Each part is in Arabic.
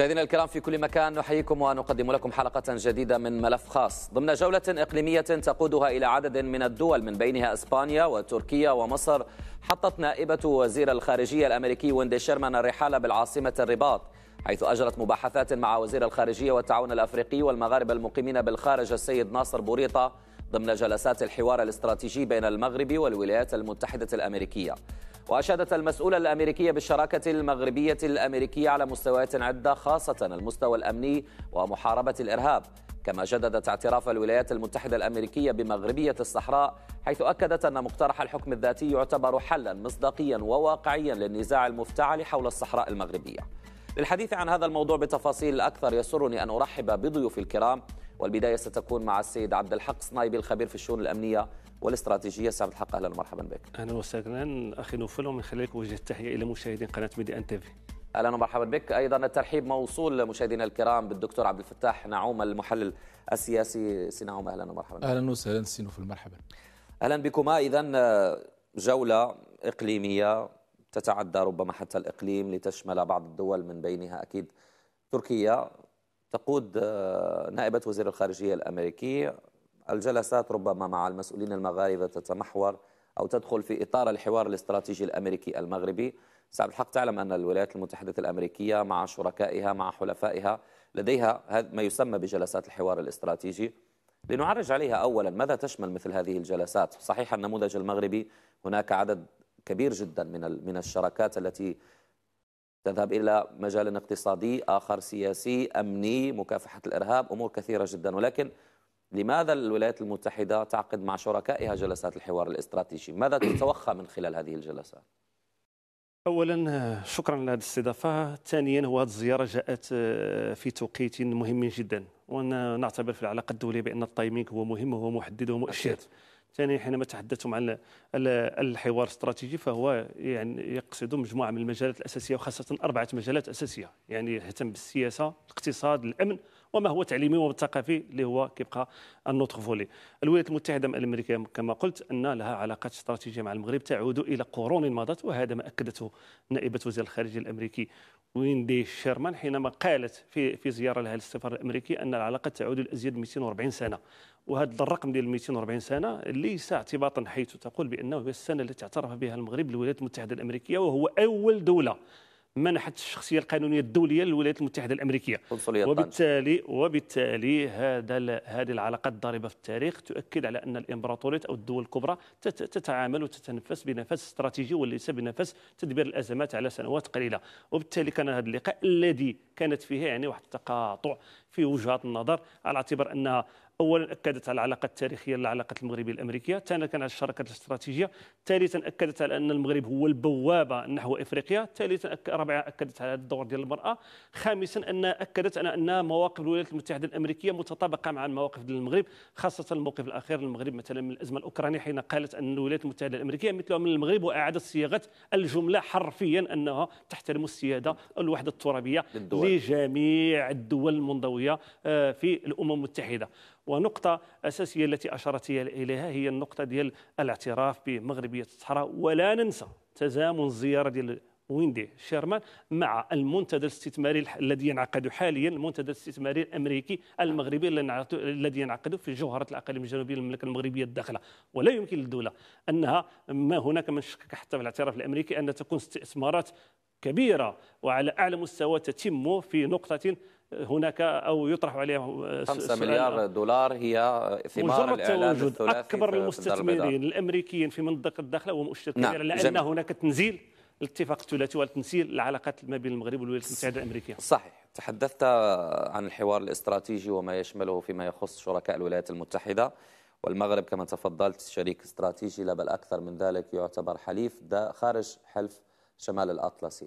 مشاهدينا الكرام في كل مكان نحييكم ونقدم لكم حلقة جديدة من ملف خاص ضمن جولة إقليمية تقودها إلى عدد من الدول من بينها إسبانيا وتركيا ومصر حطت نائبة وزير الخارجية الأمريكي ويندي شيرمان الرحالة بالعاصمة الرباط حيث أجرت مباحثات مع وزير الخارجية والتعاون الأفريقي والمغاربة المقيمين بالخارج السيد ناصر بوريطة ضمن جلسات الحوار الاستراتيجي بين المغرب والولايات المتحدة الأمريكية وأشادت المسؤولة الأمريكية بالشراكة المغربية الأمريكية على مستويات عدة خاصة المستوى الأمني ومحاربة الإرهاب كما جددت اعتراف الولايات المتحدة الأمريكية بمغربية الصحراء حيث أكدت أن مقترح الحكم الذاتي يعتبر حلا مصداقيا وواقعيا للنزاع المفتعل حول الصحراء المغربية للحديث عن هذا الموضوع بتفاصيل أكثر يسرني أن أرحب بضيوفي الكرام والبداية ستكون مع السيد عبد الحق صنايبي الخبير في الشؤون الأمنية والاستراتيجية سعد الحق أهلا ومرحبا بك أهلا وسهلا أخي نوفل ومن خلالك وجه التحية إلى مشاهدين قناة ميدي أن تيفي اهلا ومرحبا بك ايضا الترحيب موصول مشاهدينا الكرام بالدكتور عبد الفتاح نعوم المحلل السياسي سي نعوم اهلا ومرحبا اهلا وسهلا سي نوفل مرحبا اهلا بكما اذا آه، جوله اقليميه تتعدى ربما حتى الإقليم لتشمل بعض الدول من بينها أكيد تركيا تقود آه، نائبة وزير الخارجية الأمريكي الجلسات ربما مع المسؤولين المغاربة تتمحور أو تدخل في إطار الحوار الاستراتيجي الأمريكي المغربي سعد الحق تعلم أن الولايات المتحدة الأمريكية مع شركائها مع حلفائها لديها ما يسمى بجلسات الحوار الاستراتيجي لنعرج عليها أولا ماذا تشمل مثل هذه الجلسات صحيح النموذج المغربي هناك عدد كبير جدا من من الشراكات التي تذهب إلى مجال اقتصادي آخر سياسي أمني مكافحة الإرهاب أمور كثيرة جدا ولكن لماذا الولايات المتحدة تعقد مع شركائها جلسات الحوار الاستراتيجي ماذا تتوخى من خلال هذه الجلسات اولا شكرا على هذه الاستضافه ثانيا هو هذه الزياره جاءت آه، في توقيت مهم جدا وانا نعتبر في العلاقه الدوليه بان التايمينغ هو مهم وهو محدد ومؤشر أكيد. ثانيا حينما تحدثتم عن الحوار الاستراتيجي فهو يعني يقصد مجموعه من المجالات الاساسيه وخاصه اربعه مجالات اساسيه يعني يهتم بالسياسه الاقتصاد الامن وما هو تعليمي والثقافي اللي هو كيبقى النوتر فولي الولايات المتحده الامريكيه كما قلت ان لها علاقات استراتيجيه مع المغرب تعود الى قرون مضت وهذا ما اكدته نائبه وزير الخارجيه الامريكي ويندي شيرمان حينما قالت في في زياره لها للسفر الامريكي ان العلاقه تعود لازيد 240 سنه وهذا الرقم ديال 240 سنه ليس اعتباطا حيث تقول بانه هي السنه التي اعترف بها المغرب للولايات المتحده الامريكيه وهو اول دوله منحت الشخصيه القانونيه الدوليه للولايات المتحده الامريكيه وبالتالي وبالتالي هذا هذه العلاقات الضاربه في التاريخ تؤكد على ان الامبراطوريه او الدول الكبرى تتعامل وتتنفس بنفس استراتيجي وليس بنفس تدبير الازمات على سنوات قليله وبالتالي كان هذا اللقاء الذي كانت فيه يعني واحد التقاطع في وجهات النظر على اعتبار انها اولا اكدت على العلاقه التاريخيه للعلاقه المغربيه الامريكيه، ثانيا كان على الشراكه الاستراتيجيه، ثالثا اكدت على ان المغرب هو البوابه نحو افريقيا، ثالثا أك... رابعا اكدت على الدور ديال المراه، خامسا ان اكدت على ان مواقف الولايات المتحده الامريكيه متطابقه مع المواقف ديال المغرب، خاصه الموقف الاخير للمغرب مثلا من الازمه الاوكرانيه حين قالت ان الولايات المتحده الامريكيه مثلها من المغرب واعادت صياغه الجمله حرفيا انها تحترم السياده الوحده الترابيه لجميع الدول المنضويه آه، في الامم المتحده. ونقطة أساسية التي أشرت إليها هي النقطة ديال الاعتراف بمغربية الصحراء ولا ننسى تزامن الزيارة ديال ويندي شيرمان مع المنتدى الاستثماري الذي ينعقد حاليا المنتدى الاستثماري الامريكي المغربي الذي ينعقد في جوهره الاقاليم الجنوبيه للمملكه المغربيه الداخله ولا يمكن للدوله انها ما هناك من شكك حتى في الاعتراف الامريكي ان تكون استثمارات كبيره وعلى اعلى مستوى تتم في نقطه هناك او يطرح عليه 5 مليار دولار هي ثمار الاعلان الثلاثي اكبر المستثمرين الامريكيين في منطقه الداخل هو مؤشر كبير نعم. لان هناك تنزيل الاتفاق الثلاثي والتنسيل العلاقات ما بين المغرب والولايات المتحده الامريكيه صحيح تحدثت عن الحوار الاستراتيجي وما يشمله فيما يخص شركاء الولايات المتحده والمغرب كما تفضلت شريك استراتيجي لا بل اكثر من ذلك يعتبر حليف خارج حلف شمال الاطلسي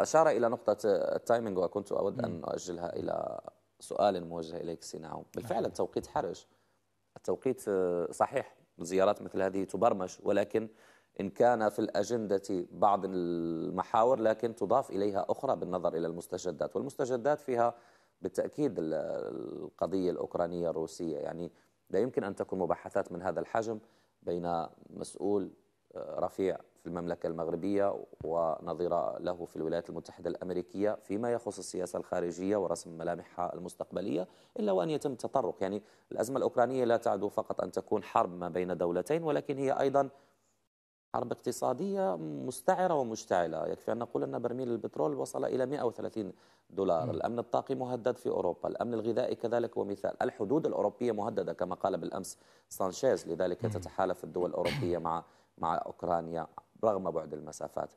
أشار إلى نقطة التايمينج وكنت أود أن أؤجلها إلى سؤال موجه إليك سيناو بالفعل نعم. التوقيت حرج التوقيت صحيح زيارات مثل هذه تبرمج ولكن إن كان في الأجندة بعض المحاور لكن تضاف إليها أخرى بالنظر إلى المستجدات والمستجدات فيها بالتأكيد القضية الأوكرانية الروسية يعني لا يمكن أن تكون مباحثات من هذا الحجم بين مسؤول آه، رفيع في المملكة المغربية ونظير له في الولايات المتحدة الأمريكية فيما يخص السياسة الخارجية ورسم ملامحها المستقبلية إلا وأن يتم التطرق يعني الأزمة الأوكرانية لا تعد فقط أن تكون حرب ما بين دولتين ولكن هي أيضا حرب اقتصادية مستعرة ومشتعلة يكفي أن نقول أن برميل البترول وصل إلى 130 دولار م. الأمن الطاقي مهدد في أوروبا الأمن الغذائي كذلك ومثال الحدود الأوروبية مهددة كما قال بالأمس سانشيز لذلك م. تتحالف الدول الأوروبية مع مع أوكرانيا رغم بعد المسافات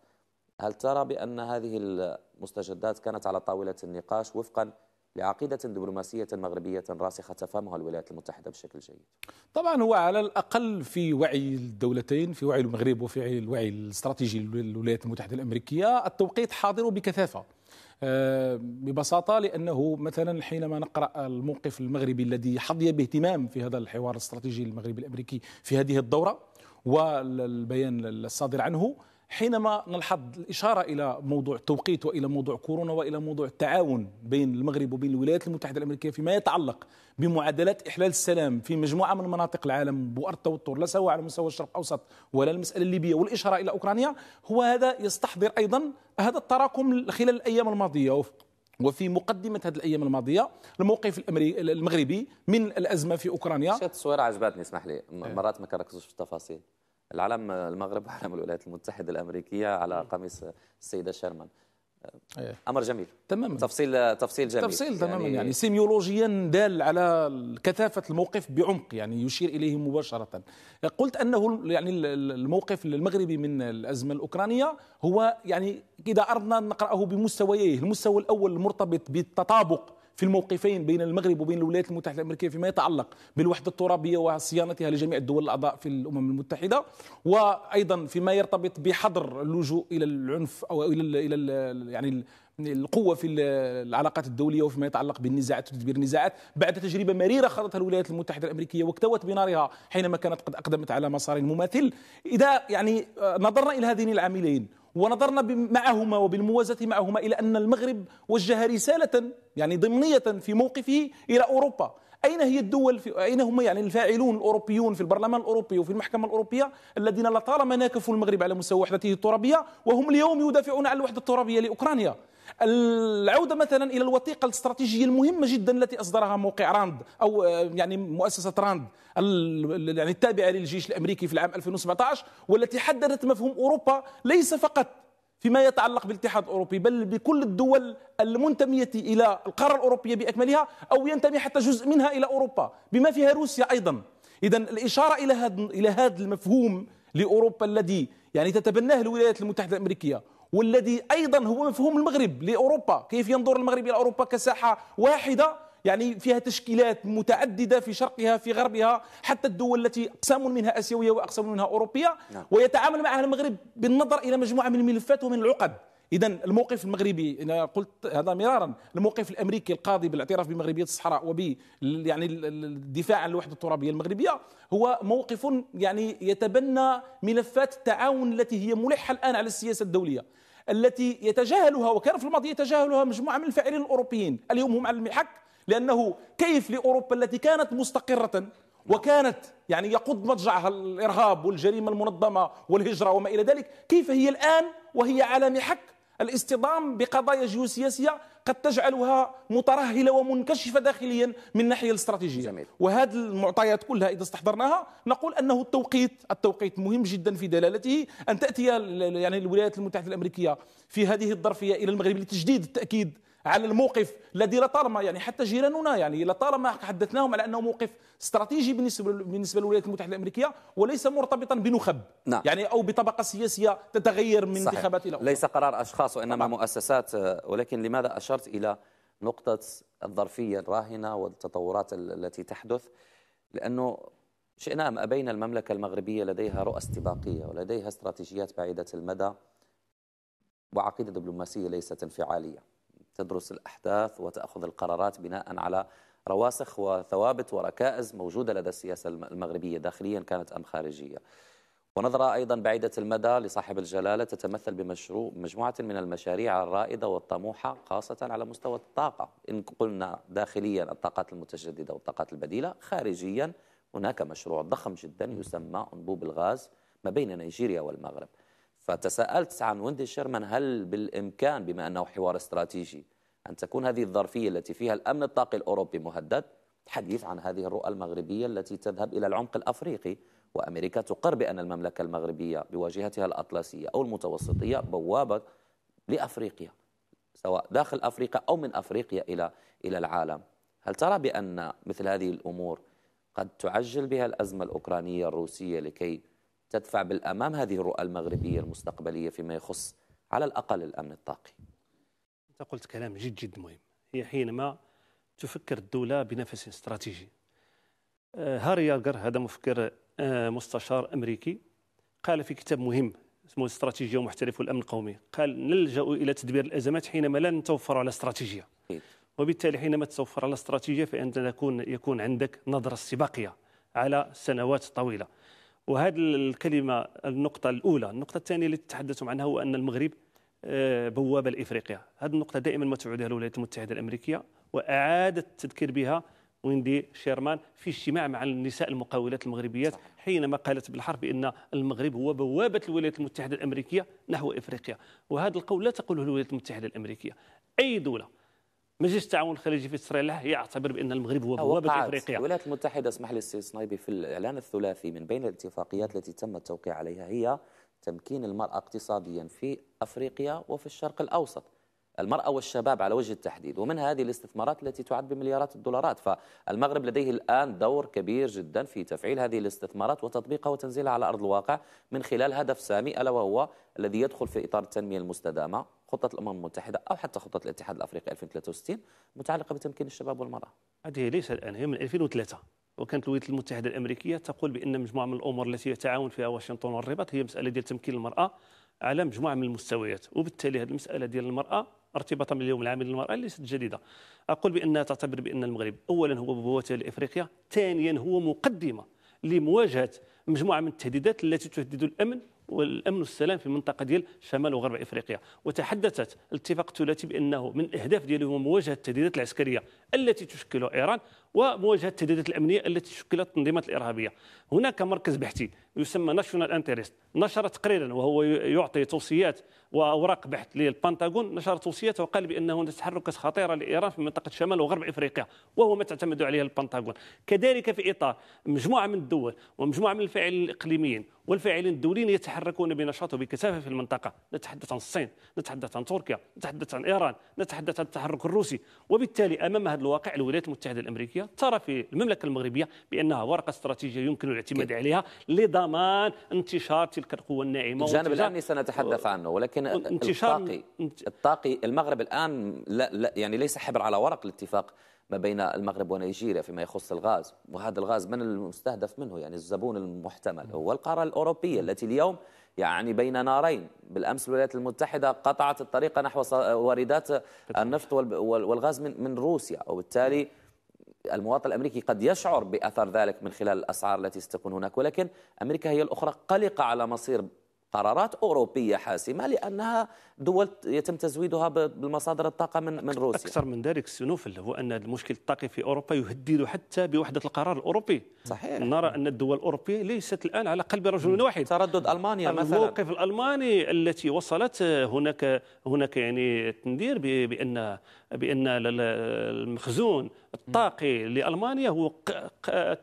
هل ترى بأن هذه المستجدات كانت على طاولة النقاش وفقا لعقيدة دبلوماسية مغربية راسخة تفهمها الولايات المتحدة بشكل جيد طبعا هو على الأقل في وعي الدولتين في وعي المغرب وفي الوعي الاستراتيجي للولايات المتحدة الأمريكية التوقيت حاضر بكثافة آه، ببساطة لأنه مثلا حينما نقرأ الموقف المغربي الذي حظي باهتمام في هذا الحوار الاستراتيجي المغربي الأمريكي في هذه الدورة والبيان الصادر عنه حينما نلحظ الإشارة إلى موضوع التوقيت وإلى موضوع كورونا وإلى موضوع التعاون بين المغرب وبين الولايات المتحدة الأمريكية فيما يتعلق بمعادلات إحلال السلام في مجموعة من مناطق العالم بؤر التوتر لا سواء على مستوى الشرق الأوسط ولا المسألة الليبية والإشارة إلى أوكرانيا هو هذا يستحضر أيضا هذا التراكم خلال الأيام الماضية وفي مقدمة هذه الأيام الماضية الموقف المغربي من الأزمة في أوكرانيا شات الصورة عجبتني اسمح لي إيه. مرات ما كنركزوش في التفاصيل العلم المغرب وعلم الولايات المتحدة الأمريكية على قميص السيدة شيرمان إيه. امر جميل تماما تفصيل تفصيل جميل تفصيل يعني تماما يعني, يعني سيميولوجيا دال على كثافه الموقف بعمق يعني يشير اليه مباشره قلت انه يعني الموقف المغربي من الازمه الاوكرانيه هو يعني اذا اردنا نقراه بمستوييه المستوى الاول المرتبط بالتطابق في الموقفين بين المغرب وبين الولايات المتحده الامريكيه فيما يتعلق بالوحده الترابيه وصيانتها لجميع الدول الاعضاء في الامم المتحده وايضا فيما يرتبط بحظر اللجوء الى العنف او الى الى يعني القوه في العلاقات الدوليه وفيما يتعلق بالنزاعات وتدبير النزاعات بعد تجربه مريره خاضتها الولايات المتحده الامريكيه واكتوت بنارها حينما كانت قد اقدمت على مسار مماثل اذا يعني آه، نظرنا الى هذين العاملين ونظرنا معهما وبالموازة معهما إلى أن المغرب وجه رسالة يعني ضمنية في موقفه إلى أوروبا أين هي الدول في أين هم يعني الفاعلون الأوروبيون في البرلمان الأوروبي وفي المحكمة الأوروبية الذين لطالما ناكفوا المغرب على مستوى وحدته الترابية وهم اليوم يدافعون عن الوحدة الترابية لأوكرانيا العودة مثلا إلى الوثيقة الاستراتيجية المهمة جدا التي أصدرها موقع راند أو آه، يعني مؤسسة راند يعني التابعة للجيش الأمريكي في العام 2017 والتي حددت مفهوم أوروبا ليس فقط فيما يتعلق بالاتحاد الاوروبي بل بكل الدول المنتميه الى القاره الاوروبيه باكملها او ينتمي حتى جزء منها الى اوروبا بما فيها روسيا ايضا اذا الاشاره الى هذا الى هذا المفهوم لاوروبا الذي يعني تتبناه الولايات المتحده الامريكيه والذي أيضا هو مفهوم المغرب لأوروبا كيف ينظر المغرب إلى أوروبا كساحة واحدة يعني فيها تشكيلات متعددة في شرقها في غربها حتى الدول التي أقسام منها آسيوية وأقسام منها أوروبية نعم. ويتعامل معها المغرب بالنظر إلى مجموعة من الملفات ومن العقد إذا الموقف المغربي أنا قلت هذا مرارا الموقف الأمريكي القاضي بالاعتراف بمغربية الصحراء وب يعني الدفاع عن الوحدة الترابية المغربية هو موقف يعني يتبنى ملفات التعاون التي هي ملحة الآن على السياسة الدولية التي يتجاهلها وكان في الماضي يتجاهلها مجموعة من الفاعلين الأوروبيين اليوم هم على المحك لأنه كيف لأوروبا التي كانت مستقرة وكانت يعني يقود مضجعها الإرهاب والجريمة المنظمة والهجرة وما إلى ذلك كيف هي الآن وهي على محك الاصطدام بقضايا جيوسياسية قد تجعلها مترهله ومنكشفه داخليا من الناحيه الاستراتيجيه وهذه المعطيات كلها اذا استحضرناها نقول انه التوقيت التوقيت مهم جدا في دلالته ان تاتي يعني الولايات المتحده الامريكيه في هذه الظرفيه الى المغرب لتجديد التاكيد على الموقف الذي لطالما يعني حتى جيراننا يعني لطالما حدثناهم على انه موقف استراتيجي بالنسبه بالنسبه للولايات المتحده الامريكيه وليس مرتبطا بنخب نعم. يعني او بطبقه سياسيه تتغير من صحيح. انتخابات الى ليس قرار اشخاص وانما طبعا. مؤسسات ولكن لماذا اشرت الى نقطه الظرفيه الراهنه والتطورات التي تحدث لانه شئنا ام ابينا المملكه المغربيه لديها رؤى استباقيه ولديها استراتيجيات بعيده المدى وعقيده دبلوماسيه ليست انفعاليه تدرس الأحداث وتأخذ القرارات بناء على رواسخ وثوابت وركائز موجودة لدى السياسة المغربية داخليا كانت أم خارجية ونظرة أيضا بعيدة المدى لصاحب الجلالة تتمثل بمشروع مجموعة من المشاريع الرائدة والطموحة خاصة على مستوى الطاقة إن قلنا داخليا الطاقات المتجددة والطاقات البديلة خارجيا هناك مشروع ضخم جدا يسمى أنبوب الغاز ما بين نيجيريا والمغرب فتساءلت عن ويندي شيرمان هل بالإمكان بما أنه حوار استراتيجي أن تكون هذه الظرفية التي فيها الأمن الطاقي الأوروبي مهدد الحديث عن هذه الرؤى المغربية التي تذهب إلى العمق الأفريقي وأمريكا تقر بأن المملكة المغربية بواجهتها الأطلسية أو المتوسطية بوابة لأفريقيا سواء داخل أفريقيا أو من أفريقيا إلى إلى العالم هل ترى بأن مثل هذه الأمور قد تعجل بها الأزمة الأوكرانية الروسية لكي تدفع بالأمام هذه الرؤى المغربية المستقبلية فيما يخص على الأقل الأمن الطاقي أنت قلت كلام جد جد مهم هي حينما تفكر الدولة بنفس استراتيجي آه، هاري ياغر هذا مفكر آه، مستشار أمريكي قال في كتاب مهم اسمه استراتيجية ومحترف الأمن القومي قال نلجأ إلى تدبير الأزمات حينما لا نتوفر على استراتيجية وبالتالي حينما تتوفر على استراتيجية فإن يكون عندك نظرة استباقية على سنوات طويلة وهذه الكلمه النقطه الاولى النقطه الثانيه اللي تحدثتم عنها هو ان المغرب آه، بوابه لافريقيا هذه النقطه دائما ما تعودها الولايات المتحده الامريكيه واعاد التذكير بها ويندي شيرمان في اجتماع مع النساء المقاولات المغربيات صح. حينما قالت بالحرف بان المغرب هو بوابه الولايات المتحده الامريكيه نحو افريقيا وهذا القول لا تقوله الولايات المتحده الامريكيه اي دوله مجلس التعاون الخليجي في تصريح يعتبر بان المغرب هو بوابه افريقيا الولايات المتحده اسمح لي السي صنايبي في الاعلان الثلاثي من بين الاتفاقيات التي تم التوقيع عليها هي تمكين المراه اقتصاديا في افريقيا وفي الشرق الاوسط المرأة والشباب على وجه التحديد ومنها هذه الاستثمارات التي تعد بمليارات الدولارات فالمغرب لديه الآن دور كبير جدا في تفعيل هذه الاستثمارات وتطبيقها وتنزيلها على أرض الواقع من خلال هدف سامي ألا وهو الذي يدخل في إطار التنمية المستدامة خطة الأمم المتحدة أو حتى خطة الاتحاد الأفريقي 2063 متعلقة بتمكين الشباب والمرأة هذه ليس الآن هي من 2003 وكانت الولايات المتحدة الأمريكية تقول بأن مجموعة من الأمور التي يتعاون فيها واشنطن والرباط هي مسألة ديال تمكين المرأة على مجموعه من المستويات وبالتالي هذه المساله ديال المراه ارتباطا باليوم العام للمراه ليست جديده اقول بانها تعتبر بان المغرب اولا هو بوابه لافريقيا ثانيا هو مقدمه لمواجهه مجموعه من التهديدات التي تهدد الامن والامن والسلام في المنطقه ديال شمال وغرب افريقيا وتحدثت الاتفاق الثلاثي بانه من الاهداف ديالو هو مواجهه التهديدات العسكريه التي تشكلها ايران ومواجهه التهديدات الامنيه التي شكلت التنظيمات الارهابيه. هناك مركز بحثي يسمى ناشونال انتريست نشر تقريرا وهو يعطي توصيات واوراق بحث للبنتاغون نشر توصيات وقال بان هناك تحركات خطيره لايران في منطقه شمال وغرب افريقيا وهو ما تعتمد عليه البنتاغون. كذلك في اطار مجموعه من الدول ومجموعه من الفاعلين الاقليميين والفاعلين الدوليين يتحركون بنشاط وبكثافه في المنطقه، نتحدث عن الصين، نتحدث عن تركيا، نتحدث عن ايران، نتحدث عن التحرك الروسي، وبالتالي امام هذا الواقع الولايات المتحده الامريكيه ترى في المملكه المغربيه بانها ورقه استراتيجيه يمكن الاعتماد عليها لضمان انتشار تلك القوى الناعمه الجانب الامني سنتحدث عنه ولكن انتشار الطاقي الطاقي المغرب الان لا, لا يعني ليس حبر على ورق الاتفاق ما بين المغرب ونيجيريا فيما يخص الغاز وهذا الغاز من المستهدف منه يعني الزبون المحتمل هو القارة الأوروبية التي اليوم يعني بين نارين بالأمس الولايات المتحدة قطعت الطريق نحو واردات النفط والغاز من روسيا وبالتالي المواطن الأمريكي قد يشعر بأثر ذلك من خلال الأسعار التي ستكون هناك ولكن أمريكا هي الأخرى قلقة على مصير قرارات أوروبية حاسمة لأنها دول يتم تزويدها بالمصادر الطاقة من من روسيا أكثر من ذلك اللي هو أن المشكل الطاقي في أوروبا يهدد حتى بوحدة القرار الأوروبي صحيح نرى أن الدول الأوروبية ليست الآن على قلب رجل واحد تردد ألمانيا مثلا الموقف الألماني التي وصلت هناك هناك يعني تندير بأن بأن المخزون الطاقي لالمانيا هو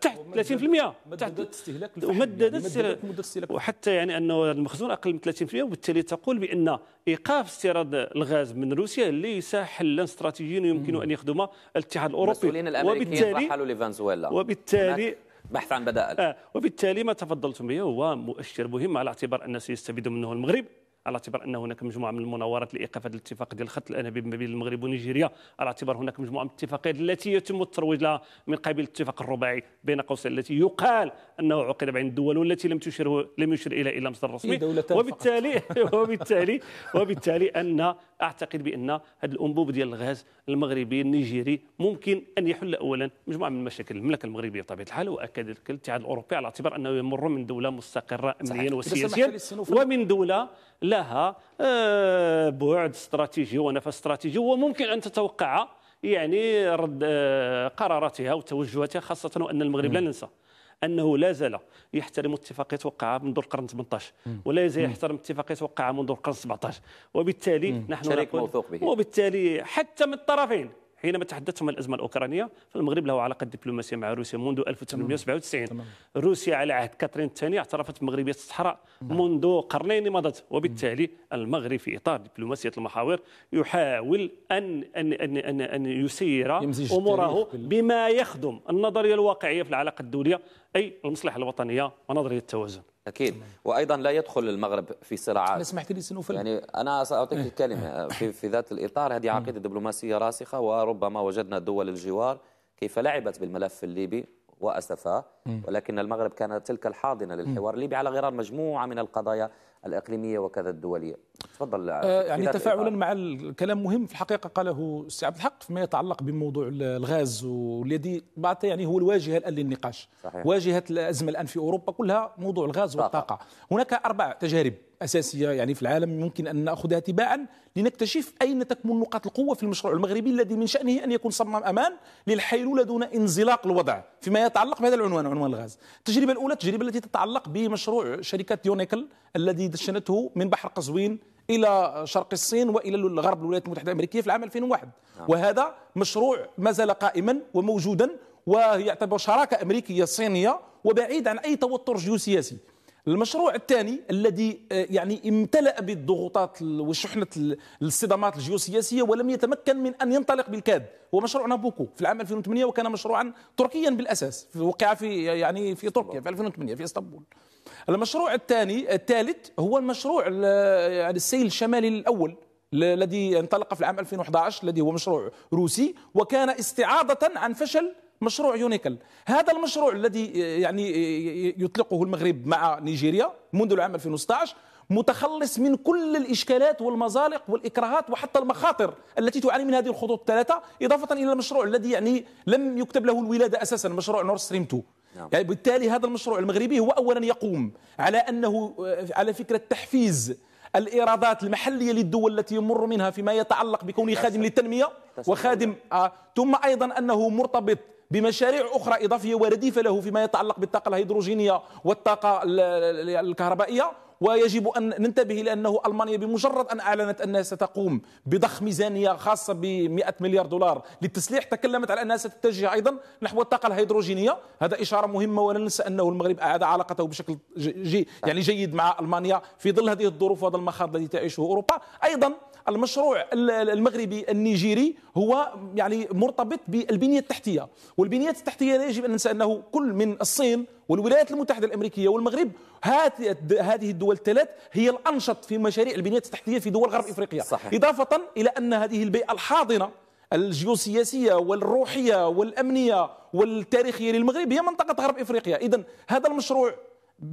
تحت 30% تحت استهلاك ومددت يعني استهلاك وحتى يعني انه المخزون اقل من 30% وبالتالي تقول بان ايقاف استيراد الغاز من روسيا ليس حلا استراتيجيا يمكن ان يخدم الاتحاد الاوروبي وبالتالي رحلوا لفنزويلا وبالتالي بحث عن بدائل آه وبالتالي ما تفضلتم به هو مؤشر مهم على اعتبار ان سيستفيد منه المغرب على اعتبار ان هناك مجموعه من المناورات لايقاف هذا الاتفاق ديال الخط الانبي ما بين المغرب ونيجيريا على اعتبار هناك مجموعه من الاتفاقيات التي يتم الترويج لها من قبيل الاتفاق الرباعي بين قوسين التي يقال انه عقد بين الدول والتي لم تشر لم يشر الى الا مصدر رسمي وبالتالي وبالتالي وبالتالي ان اعتقد بان هذا الانبوب ديال الغاز المغربي النيجيري ممكن ان يحل اولا مجموعه من المشاكل المملكه المغربيه بطبيعه الحال واكد الاتحاد الاوروبي على اعتبار انه يمر من دوله مستقره امنيا وسياسيا ومن دوله لها آه، بعد استراتيجي ونفس استراتيجي وممكن ان تتوقع يعني رد آه، قراراتها وتوجهاتها خاصه وان المغرب لا ننسى انه لا زال يحترم اتفاقيه وقعها منذ القرن 18 ولا يزال يحترم اتفاقيه وقعها منذ القرن 17 وبالتالي نحن نقول وبالتالي حتى من الطرفين حينما تحدثتم عن الازمه الاوكرانيه فالمغرب له علاقه دبلوماسيه مع روسيا منذ 1897 روسيا على عهد كاترين الثانيه اعترفت بمغربيه الصحراء نعم. منذ قرنين مضت وبالتالي المغرب في اطار دبلوماسيه المحاور يحاول ان ان ان ان, أن يسير اموره بما يخدم النظريه الواقعيه في العلاقه الدوليه اي المصلحه الوطنيه ونظريه التوازن اكيد تمام. وايضا لا يدخل المغرب في صراعات سمحت لي سنوفل يعني انا ساعطيك الكلمه في في ذات الاطار هذه عقيده دبلوماسيه راسخه وربما وجدنا دول الجوار كيف لعبت بالملف الليبي وأسفا ولكن المغرب كانت تلك الحاضنة للحوار الليبي على غرار مجموعة من القضايا الإقليمية وكذا الدولية تفضل آه يعني تفاعلا مع الكلام مهم في الحقيقة قاله السي عبد الحق فيما يتعلق بموضوع الغاز والذي بعد يعني هو الواجهة الآن للنقاش صحيح. واجهة الأزمة الآن في أوروبا كلها موضوع الغاز والطاقة هناك أربع تجارب أساسية يعني في العالم يمكن أن نأخذها تباعا لنكتشف أين تكمن نقاط القوة في المشروع المغربي الذي من شأنه أن يكون صمام أمان للحيلولة دون انزلاق الوضع فيما يتعلق بهذا العنوان عنوان الغاز التجربة الأولى التجربة التي تتعلق بمشروع شركة يونيكل الذي دشنته من بحر قزوين الى شرق الصين والى الغرب الولايات المتحده الامريكيه في العام 2001 نعم. وهذا مشروع ما زال قائما وموجودا ويعتبر شراكه امريكيه صينيه وبعيد عن اي توتر جيوسياسي المشروع الثاني الذي آه، يعني امتلأ بالضغوطات وشحنة الصدمات الجيوسياسية ولم يتمكن من أن ينطلق بالكاد هو مشروع نابوكو في العام 2008 وكان مشروعا تركيا بالأساس وقع في يعني في تركيا في 2008 في اسطنبول المشروع الثاني الثالث هو المشروع يعني السيل الشمالي الأول الذي انطلق في العام 2011 الذي هو مشروع روسي وكان استعاضة عن فشل مشروع يونيكل هذا المشروع الذي آه، يعني آه، يطلقه المغرب مع نيجيريا منذ العام 2016 متخلص من كل الاشكالات والمزالق والاكراهات وحتى المخاطر التي تعاني من هذه الخطوط الثلاثه اضافه الى المشروع الذي يعني لم يكتب له الولاده اساسا مشروع نور ستريم 2 نعم. يعني بالتالي هذا المشروع المغربي هو اولا يقوم على انه آه، على فكره تحفيز الايرادات المحليه للدول التي يمر منها فيما يتعلق بكونه خادم للتنميه وخادم آه ثم ايضا انه مرتبط بمشاريع أخرى إضافية ورديفة له فيما يتعلق بالطاقة الهيدروجينية والطاقة الكهربائية ويجب ان ننتبه لانه المانيا بمجرد ان اعلنت انها ستقوم بضخ ميزانيه خاصه ب 100 مليار دولار للتسليح تكلمت على انها ستتجه ايضا نحو الطاقه الهيدروجينيه هذا اشاره مهمه ولا ننسى انه المغرب اعاد علاقته بشكل جي يعني جيد مع المانيا في ظل هذه الظروف وهذا المخاض الذي تعيشه اوروبا ايضا المشروع المغربي النيجيري هو يعني مرتبط بالبنية التحتية والبنية التحتية لا يجب أن ننسى أنه كل من الصين والولايات المتحدة الأمريكية والمغرب هذه الدول الثلاث هي الأنشط في مشاريع البنية التحتية في دول غرب إفريقيا صحيح. إضافة إلى أن هذه البيئة الحاضنة الجيوسياسية والروحية والأمنية والتاريخية للمغرب هي منطقة غرب إفريقيا إذا هذا المشروع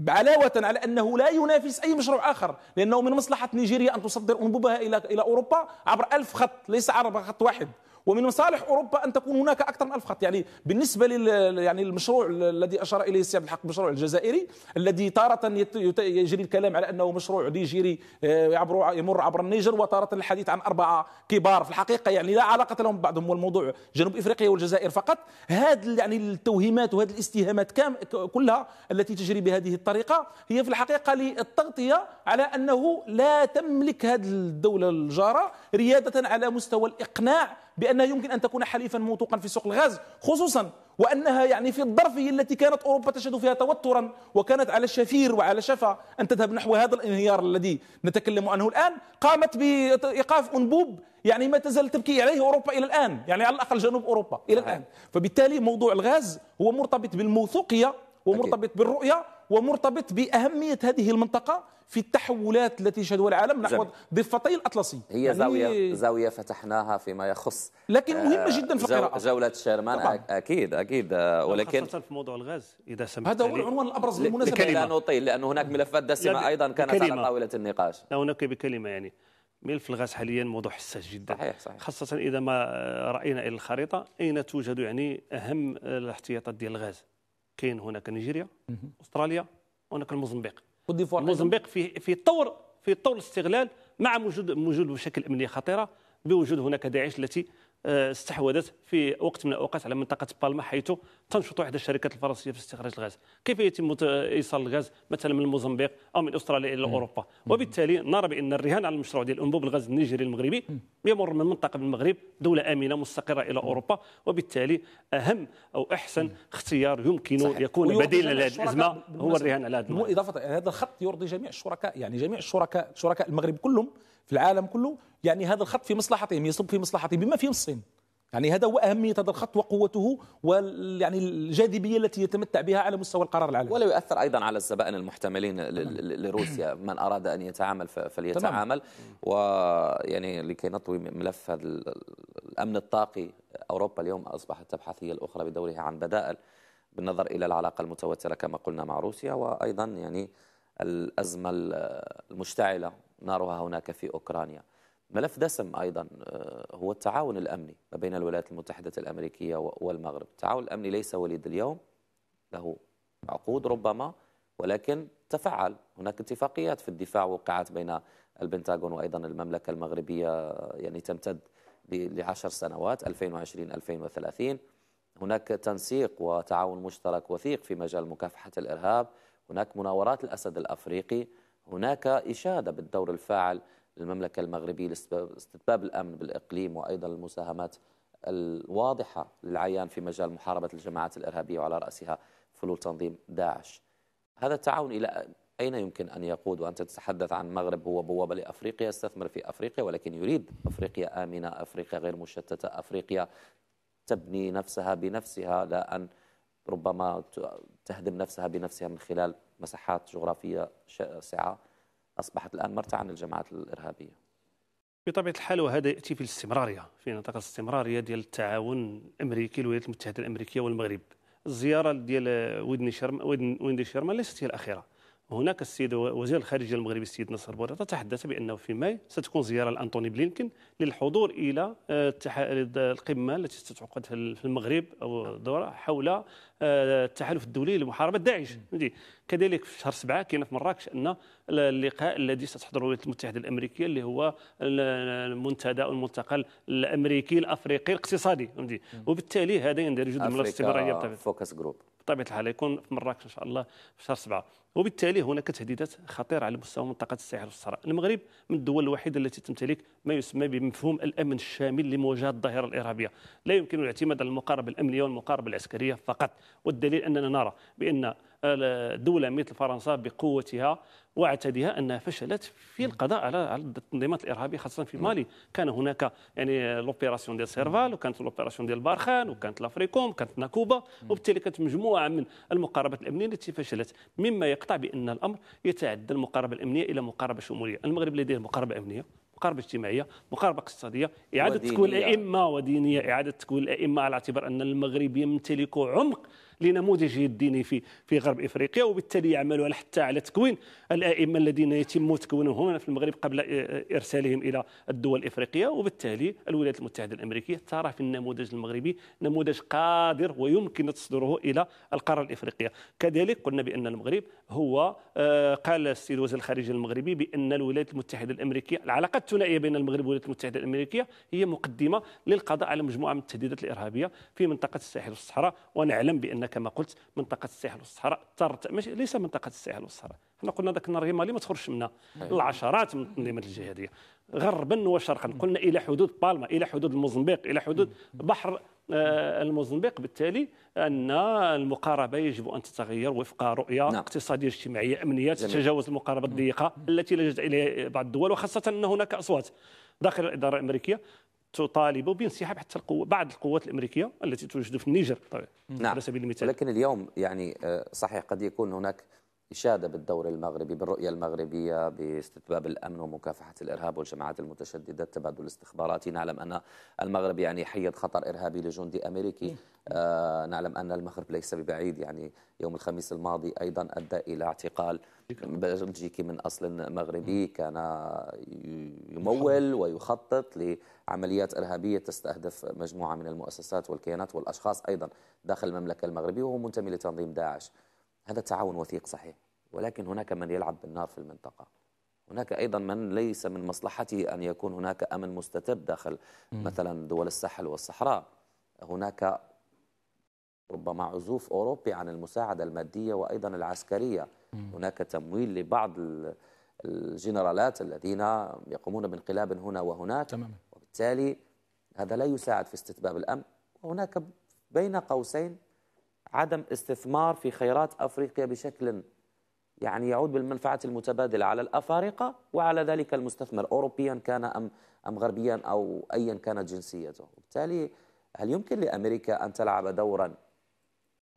علاوة على أنه لا ينافس أي مشروع آخر لأنه من مصلحة نيجيريا أن تصدر أنبوبها إلى إلى أوروبا عبر ألف خط ليس عبر خط واحد ومن مصالح اوروبا ان تكون هناك اكثر من 1000 خط يعني بالنسبه لل يعني المشروع الذي اشار اليه السي عبد الحق المشروع الجزائري الذي تاره يجري الكلام على انه مشروع نيجيري يعبر آه، يمر عبر النيجر وتاره الحديث عن اربعه كبار في الحقيقه يعني لا علاقه لهم ببعضهم والموضوع جنوب افريقيا والجزائر فقط هذا يعني التوهمات وهذه الاستهامات كام كلها التي تجري بهذه الطريقه هي في الحقيقه للتغطيه على انه لا تملك هذه الدوله الجاره رياده على مستوى الاقناع بأنها يمكن أن تكون حليفا موثوقا في سوق الغاز خصوصا وأنها يعني في الظرفية التي كانت أوروبا تشهد فيها توترا وكانت على الشفير وعلى شفا أن تذهب نحو هذا الانهيار الذي نتكلم عنه الآن قامت بإيقاف أنبوب يعني ما تزال تبكي عليه أوروبا إلى الآن يعني على الأقل جنوب أوروبا إلى الآن فبالتالي موضوع الغاز هو مرتبط بالموثوقية ومرتبط بالرؤية ومرتبط بأهمية هذه المنطقة في التحولات التي يشهدها العالم نحو ضفتي الاطلسي هي يعني زاويه زاويه فتحناها فيما يخص لكن مهمه آه، جدا في القراءه جوله شيرمان اكيد اكيد آه، ولكن خاصه في موضوع الغاز اذا سمحت هذا هو العنوان الابرز بالمناسبه لا نطيل لان هناك ملفات دسمه ايضا كانت بكلمة. على طاوله النقاش لا انقي بكلمه يعني ملف الغاز حاليا موضوع حساس جدا صحيح صحيح. خاصة إذا ما رأينا إلى الخريطة أين توجد يعني أهم الاحتياطات ديال الغاز كاين هناك نيجيريا أستراليا هناك الموزمبيق والديفوار أيضاً. موزمبيق في في طور في طور الاستغلال مع وجود وجود مشاكل امنيه خطيره بوجود هناك داعش التي آه، استحوذت في وقت من الاوقات على منطقه بالما حيث تنشط احدى الشركات الفرنسيه في استخراج الغاز، كيف يتم ايصال الغاز مثلا من الموزمبيق او من استراليا الى اوروبا؟ وبالتالي نرى بان الرهان على المشروع ديال انبوب الغاز النيجيري المغربي يمر من منطقه من المغرب دوله امنه مستقره الى اوروبا وبالتالي اهم او احسن اختيار يمكن صحيح. يكون بديلا لهذه الازمه هو الرهان على هذا اضافه هذا الخط يرضي جميع الشركاء يعني جميع الشركاء شركاء المغرب كلهم في العالم كله يعني هذا الخط في مصلحتهم يصب في مصلحتهم بما فيهم الصين يعني هذا هو أهمية هذا الخط وقوته يعني الجاذبية التي يتمتع بها على مستوى القرار العالمي ولا يؤثر أيضا على الزبائن المحتملين لروسيا من أراد أن يتعامل فليتعامل ويعني لكي نطوي ملف هذا الأمن الطاقي أوروبا اليوم أصبحت تبحث هي الأخرى بدورها عن بدائل بالنظر إلى العلاقة المتوترة كما قلنا مع روسيا وأيضا يعني الأزمة المشتعلة نارها هناك في أوكرانيا ملف دسم أيضا آه، هو التعاون الأمني ما بين الولايات المتحدة الأمريكية والمغرب التعاون الأمني ليس وليد اليوم له عقود ربما ولكن تفعل هناك اتفاقيات في الدفاع وقعت بين البنتاغون وأيضا المملكة المغربية يعني تمتد لعشر سنوات 2020-2030 هناك تنسيق وتعاون مشترك وثيق في مجال مكافحة الإرهاب هناك مناورات الأسد الأفريقي هناك إشادة بالدور الفاعل المملكة المغربية لاستتباب الأمن بالإقليم وأيضا المساهمات الواضحة للعيان في مجال محاربة الجماعات الإرهابية وعلى رأسها فلول تنظيم داعش هذا التعاون إلى أين يمكن أن يقود وأنت تتحدث عن المغرب هو بوابة لأفريقيا استثمر في أفريقيا ولكن يريد أفريقيا آمنة أفريقيا غير مشتتة أفريقيا تبني نفسها بنفسها لا أن ربما تهدم نفسها بنفسها من خلال مساحات جغرافية سعة أصبحت الآن مرتعا للجماعات الجماعات الإرهابية بطبيعه الحال وهذا ياتي في الاستمراريه في نطاق الاستمراريه ديال التعاون الامريكي الولايات المتحده الامريكيه والمغرب الزياره ديال ويدني شرم ويدني شرم ليست هي الاخيره هناك السيد وزير الخارجيه المغربي السيد نصر بوريطه تحدث بانه في ماي ستكون زياره لانطوني بلينكن للحضور الى آه، القمه التي ستعقد في المغرب او دوره حول آه، التحالف الدولي لمحاربه داعش كذلك في شهر سبعه كاين في مراكش ان اللقاء الذي ستحضره الولايات المتحده الامريكيه اللي هو المنتدى او الملتقى الامريكي الافريقي الاقتصادي وبالتالي هذا يندرج ضمن الاستمراريه فوكس جروب بطبيعه الحال يكون في مراكش ان شاء الله في شهر سبعه وبالتالي هناك تهديدات خطيره على مستوى منطقه الساحل والصحراء المغرب من الدول الوحيده التي تمتلك ما يسمى بمفهوم الامن الشامل لمواجهه الظاهره الارهابيه لا يمكن الاعتماد على المقاربه الامنيه والمقاربه العسكريه فقط والدليل اننا نرى بان دولة مثل فرنسا بقوتها واعتدها انها فشلت في القضاء على التنظيمات الارهابيه خاصه في مالي، كان هناك يعني لوبيراسيون ديال سيرفال وكانت لوبيراسيون ديال بارخان وكانت لافريكوم وكانت ناكوبا وبالتالي كانت مجموعه من المقاربات الامنيه التي فشلت، مما يقطع بان الامر يتعدى المقاربه الامنيه الى مقاربه شموليه، المغرب لديه مقاربه امنيه مقاربه اجتماعيه، مقاربه اقتصاديه، اعاده تكوين الائمه ودينيه، اعاده تكوين الائمه على اعتبار ان المغرب يمتلك عمق لنموذجه الديني في في غرب افريقيا وبالتالي يعمل حتى على تكوين الائمه الذين يتم تكوينهم هنا في المغرب قبل ارسالهم الى الدول الافريقيه وبالتالي الولايات المتحده الامريكيه ترى في النموذج المغربي نموذج قادر ويمكن تصدره الى القاره الافريقيه كذلك قلنا بان المغرب هو آه، قال السيد وزير الخارجيه المغربي بان الولايات المتحده الامريكيه العلاقات الثنائيه بين المغرب والولايات المتحده الامريكيه هي مقدمه للقضاء على مجموعه من التهديدات الارهابيه في منطقه الساحل والصحراء ونعلم بان كما قلت منطقه الساحل والصحراء ترت مش ليس منطقه الساحل والصحراء حنا قلنا ذاك النهار ما تخرجش منها أيوة. العشرات من التنظيمات الجهاديه غربا وشرقا قلنا الى حدود بالما الى حدود الموزمبيق الى حدود بحر آه، الموزمبيق بالتالي ان المقاربه يجب ان تتغير وفق رؤيه نعم. اقتصاديه اجتماعيه امنيه تتجاوز المقاربه الضيقه التي لجت اليها بعض الدول وخاصه ان هناك اصوات داخل الاداره الامريكيه تطالب بانسحاب حتى القوة بعض القوات الأمريكية التي توجد في النيجر طبعا نعم. على سبيل المثال ولكن اليوم يعني آه، صحيح قد يكون هناك إشادة بالدور المغربي بالرؤية المغربية باستتباب الأمن ومكافحة الإرهاب والجماعات المتشددة التبادل الاستخباراتي نعلم أن المغرب يعني حيد خطر إرهابي لجندي أمريكي إيه. آه نعلم أن المغرب ليس ببعيد يعني يوم الخميس الماضي أيضا أدى إلى اعتقال بلجيكي من أصل مغربي إيه. كان يمول ويخطط ل عمليات إرهابية تستهدف مجموعة من المؤسسات والكيانات والأشخاص أيضا داخل المملكة المغربية وهو منتمي لتنظيم داعش هذا تعاون وثيق صحيح ولكن هناك من يلعب بالنار في المنطقة هناك أيضا من ليس من مصلحته أن يكون هناك أمن مستتب داخل مثلا دول الساحل والصحراء هناك ربما عزوف أوروبي عن المساعدة المادية وأيضا العسكرية هناك تمويل لبعض الجنرالات الذين يقومون بانقلاب هنا وهناك تماما. بالتالي هذا لا يساعد في استتباب الأمن وهناك بين قوسين عدم استثمار في خيرات أفريقيا بشكل يعني يعود بالمنفعة المتبادلة على الأفارقة وعلى ذلك المستثمر أوروبيا كان أم, أم غربيا أو أيا كانت جنسيته وبالتالي هل يمكن لأمريكا أن تلعب دورا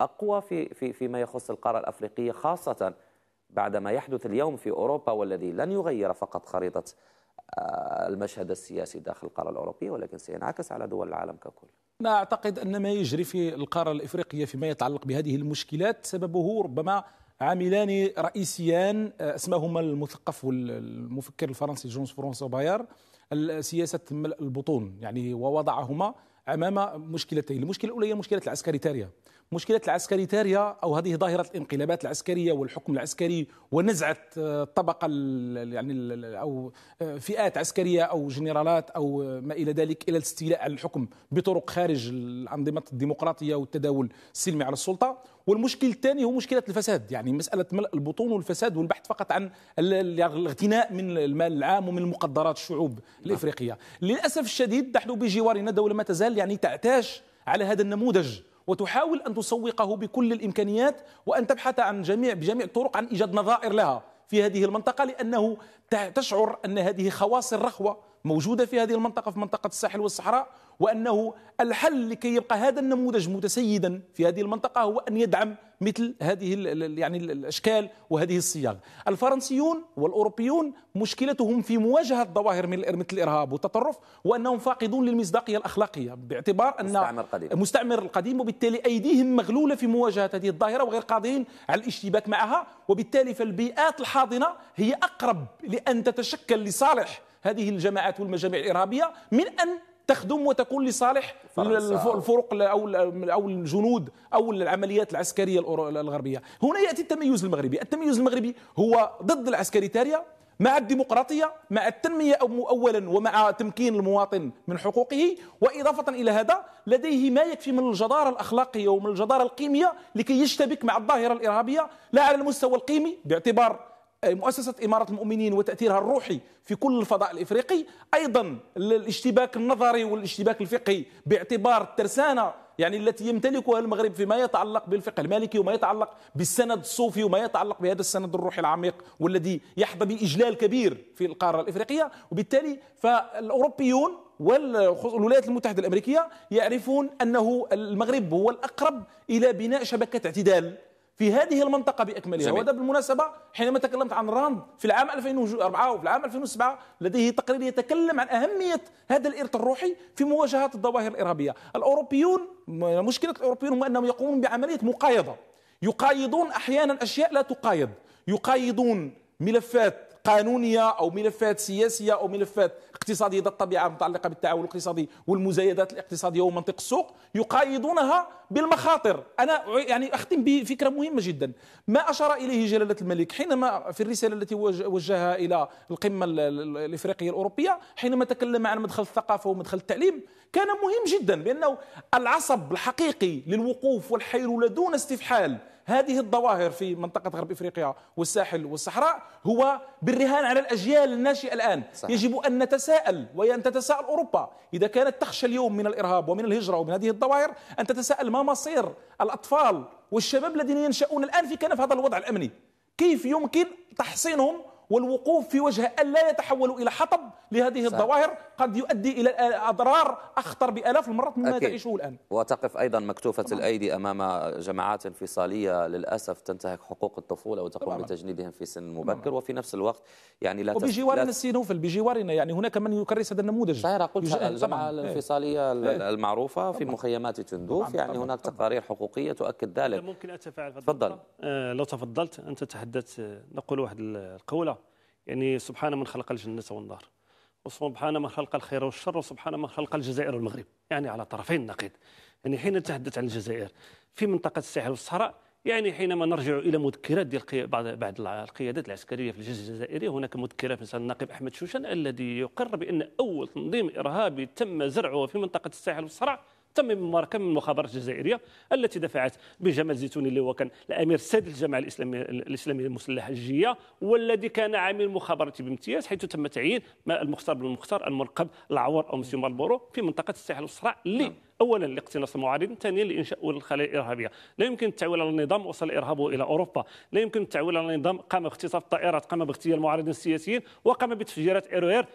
أقوى في, في فيما يخص القارة الأفريقية خاصة بعد ما يحدث اليوم في أوروبا والذي لن يغير فقط خريطة المشهد السياسي داخل القارة الأوروبية ولكن سينعكس على دول العالم ككل أنا أعتقد أن ما يجري في القارة الإفريقية فيما يتعلق بهذه المشكلات سببه ربما عاملان رئيسيان آه، اسماهما المثقف والمفكر الفرنسي جونس فرانسوا باير سياسة البطون يعني ووضعهما أمام مشكلتين المشكلة الأولى هي مشكلة العسكريتارية مشكلة العسكريتاريا أو هذه ظاهرة الانقلابات العسكرية والحكم العسكري ونزعة الطبقة آه، يعني أو آه، فئات عسكرية أو جنرالات أو آه، ما إلى ذلك إلى الاستيلاء على الحكم بطرق خارج الأنظمة الديمقراطية والتداول السلمي على السلطة والمشكل الثاني هو مشكلة الفساد يعني مسألة ملء البطون والفساد والبحث فقط عن يعني الاغتناء من المال العام ومن مقدرات الشعوب نعم. الإفريقية للأسف الشديد نحن بجوارنا دولة ما تزال يعني تعتاش على هذا النموذج وتحاول أن تسوقه بكل الإمكانيات وأن تبحث عن جميع بجميع الطرق عن إيجاد نظائر لها في هذه المنطقة لأنه تشعر أن هذه خواص الرخوة موجودة في هذه المنطقة في منطقة الساحل والصحراء وأنه الحل لكي يبقى هذا النموذج متسيدا في هذه المنطقة هو أن يدعم مثل هذه يعني الأشكال وهذه الصياغ الفرنسيون والأوروبيون مشكلتهم في مواجهة ظواهر مثل الإرهاب والتطرف وأنهم فاقدون للمصداقية الأخلاقية باعتبار أن مستعمر قديم مستعمر القديم وبالتالي أيديهم مغلولة في مواجهة هذه الظاهرة وغير قادرين على الاشتباك معها وبالتالي فالبيئات الحاضنة هي أقرب لأن تتشكل لصالح هذه الجماعات والمجاميع الإرهابية من أن تخدم وتكون لصالح الفرق او او الجنود او العمليات العسكريه الغربيه هنا ياتي التميز المغربي التميز المغربي هو ضد العسكريتاريه مع الديمقراطية مع التنمية أولا ومع تمكين المواطن من حقوقه وإضافة إلى هذا لديه ما يكفي من الجدارة الأخلاقية ومن الجدارة القيمية لكي يشتبك مع الظاهرة الإرهابية لا على المستوى القيمي باعتبار مؤسسة إمارة المؤمنين وتأثيرها الروحي في كل الفضاء الإفريقي أيضا الاشتباك النظري والاشتباك الفقهي باعتبار الترسانة يعني التي يمتلكها المغرب فيما يتعلق بالفقه المالكي وما يتعلق بالسند الصوفي وما يتعلق بهذا السند الروحي العميق والذي يحظى بإجلال كبير في القارة الإفريقية وبالتالي فالأوروبيون والولايات المتحدة الأمريكية يعرفون أنه المغرب هو الأقرب إلى بناء شبكة اعتدال في هذه المنطقة بأكملها وهذا بالمناسبة حينما تكلمت عن راند في العام 2004 وفي العام 2007 لديه تقرير يتكلم عن أهمية هذا الإرث الروحي في مواجهة الظواهر الإرهابية الأوروبيون مشكلة الأوروبيون هم أنهم يقومون بعملية مقايضة يقايضون أحيانا أشياء لا تقايض يقايضون ملفات قانونيه او ملفات سياسيه او ملفات اقتصاديه ذات الطبيعه المتعلقه بالتعاون الاقتصادي والمزايدات الاقتصاديه ومنطق السوق يقايضونها بالمخاطر انا يعني اختم بفكره مهمه جدا ما اشار اليه جلاله الملك حينما في الرساله التي وجهها الى القمه الافريقيه الاوروبيه حينما تكلم عن مدخل الثقافه ومدخل التعليم كان مهم جدا بانه العصب الحقيقي للوقوف والحيرولة دون استفحال هذه الظواهر في منطقة غرب إفريقيا والساحل والصحراء هو بالرهان على الأجيال الناشئة الآن صحيح. يجب أن نتساءل وأن تتساءل أوروبا إذا كانت تخشى اليوم من الإرهاب ومن الهجرة ومن هذه الظواهر أن تتساءل ما مصير الأطفال والشباب الذين ينشأون الآن في كنف هذا الوضع الأمني كيف يمكن تحصينهم والوقوف في وجه ألا يتحولوا إلى حطب لهذه صح. الظواهر قد يؤدي إلى أضرار أخطر بآلاف المرات مما تعيشه الآن وتقف أيضا مكتوفة طبعا. الأيدي أمام جماعات انفصالية للأسف تنتهك حقوق الطفولة وتقوم طبعا. بتجنيدهم في سن مبكر طبعا. وفي نفس الوقت يعني لا وبجوارنا تس... السينوفل نوفل بجوارنا يعني هناك من يكرس هذا النموذج صحيح قلت الجماعة إيه. الانفصالية إيه. المعروفة طبعا. في مخيمات تندوف طبعا. يعني طبعا. هناك تقارير حقوقية تؤكد ذلك ممكن أتفاعل تفضل آه، لو تفضلت أنت تحدثت آه، نقول واحد القولة يعني سبحان من خلق الجنة والنار وسبحان من خلق الخير والشر وسبحان من خلق الجزائر والمغرب يعني على طرفي النقيض يعني حين نتحدث عن الجزائر في منطقة الساحل والصحراء يعني حينما نرجع الى مذكرات ديال بعض بعض القيادات العسكريه في الجيش الجزائري هناك مذكره مثلا النقيب احمد شوشن الذي يقر بان اول تنظيم ارهابي تم زرعه في منطقه الساحل والصحراء تم مباركه من المخابرات الجزائريه التي دفعت بجمال زيتوني اللي هو كان الامير سيد الجماعة الاسلاميه الاسلاميه المسلحه الجيه والذي كان عامل مخابرات بامتياز حيث تم تعيين المختار بن المختار الملقب العور او مسيو ماربورو في منطقه الساحل لي نعم. اولا لاقتناص المعارضين ثانيا لانشاء الخلايا الارهابيه لا يمكن التعويل على النظام وصل الارهاب الى اوروبا لا يمكن التعويل على النظام قام باختطاف الطائرات قام باغتيال المعارضين السياسيين وقام بتفجيرات ايروير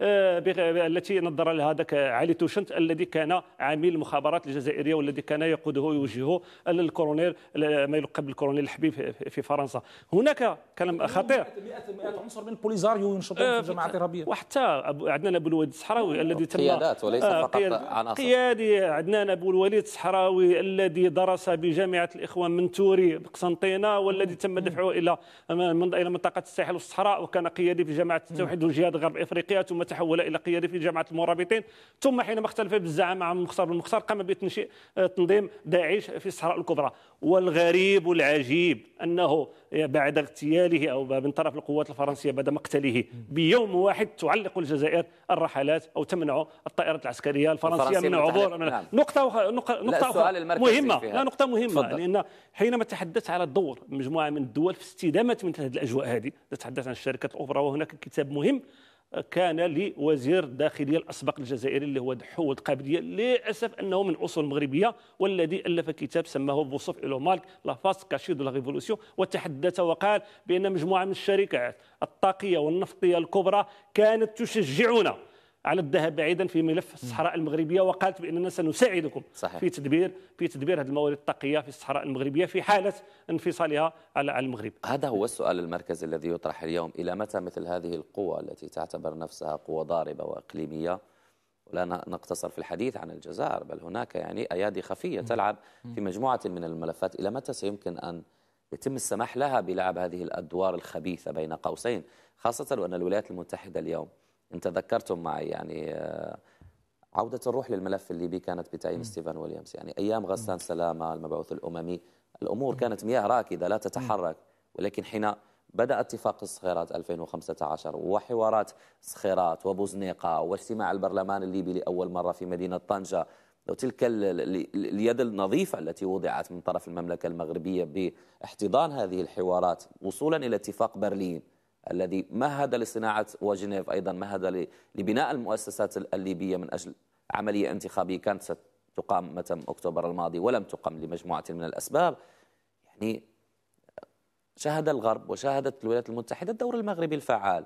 آه، التي نظر لها ذاك علي توشنت الذي كان عميل المخابرات الجزائريه والذي كان يقوده ويوجهه الكولونيل ما يلقب بالكولونيل الحبيب في فرنسا هناك كلام خطير 100 100 عنصر من بوليزاريو ينشطون في آه، الجماعات الارهابيه وحتى عدنان ابو الوليد الصحراوي الذي تم قيادات وليس آه، فقط عناصر قيادي عدنان أبو الوليد الصحراوي الذي درس بجامعة الإخوان من توري بقسنطينة والذي تم دفعه إلى إلى منطقة الساحل والصحراء وكان قيادي في جامعه التوحيد والجهاد غرب إفريقيا ثم تحول إلى قيادي في جامعه المرابطين ثم حينما اختلف بالزعامة مع مختار بن قام بتنشئ تنظيم داعش في الصحراء الكبرى والغريب والعجيب أنه إيه، بعد اغتياله أو من طرف القوات الفرنسية بعد مقتله بيوم واحد تعلق الجزائر الرحلات أو تمنع الطائرات العسكرية الفرنسية من العبور نعم. نقطة نقطة أخرى مهمة لا نقطة مهمة فضل. لأن حينما تحدثت على دور مجموعة من الدول في استدامة مثل هذه الأجواء هذه نتحدث عن الشركات الأخرى وهناك كتاب مهم كان لوزير الداخليه الاسبق الجزائري اللي هو دحوت قابليه للاسف انه من اصول مغربيه والذي الف كتاب سماه بوصف الو مالك لا فاس كاشي دو لا ريفولوسيون وتحدث وقال بان مجموعه من الشركات الطاقيه والنفطيه الكبرى كانت تشجعنا على الذهاب بعيدا في ملف الصحراء المغربيه وقالت باننا سنساعدكم صحيح. في تدبير في تدبير هذه الموارد الطاقيه في الصحراء المغربيه في حاله انفصالها على المغرب هذا هو السؤال المركزي الذي يطرح اليوم الى متى مثل هذه القوى التي تعتبر نفسها قوى ضاربه واقليميه ولا نقتصر في الحديث عن الجزائر بل هناك يعني ايادي خفيه تلعب في مجموعه من الملفات الى متى سيمكن ان يتم السماح لها بلعب هذه الادوار الخبيثه بين قوسين خاصه وان الولايات المتحده اليوم انت ذكرتم معي يعني آه، عودة الروح للملف الليبي كانت بتعيين ستيفن ويليامز يعني أيام غسان سلامة المبعوث الأممي الأمور كانت مياه راكدة لا تتحرك ولكن حين بدأ اتفاق الصخيرات 2015 وحوارات صخيرات وبوزنيقة واجتماع البرلمان الليبي لأول مرة في مدينة طنجة وتلك اليد النظيفة التي وضعت من طرف المملكة المغربية باحتضان هذه الحوارات وصولا إلى اتفاق برلين الذي مهد لصناعة وجنيف أيضا مهد لبناء المؤسسات الليبية من أجل عملية انتخابية كانت ستقام متى أكتوبر الماضي ولم تقم لمجموعة من الأسباب يعني شهد الغرب وشاهدت الولايات المتحدة الدور المغربي الفعال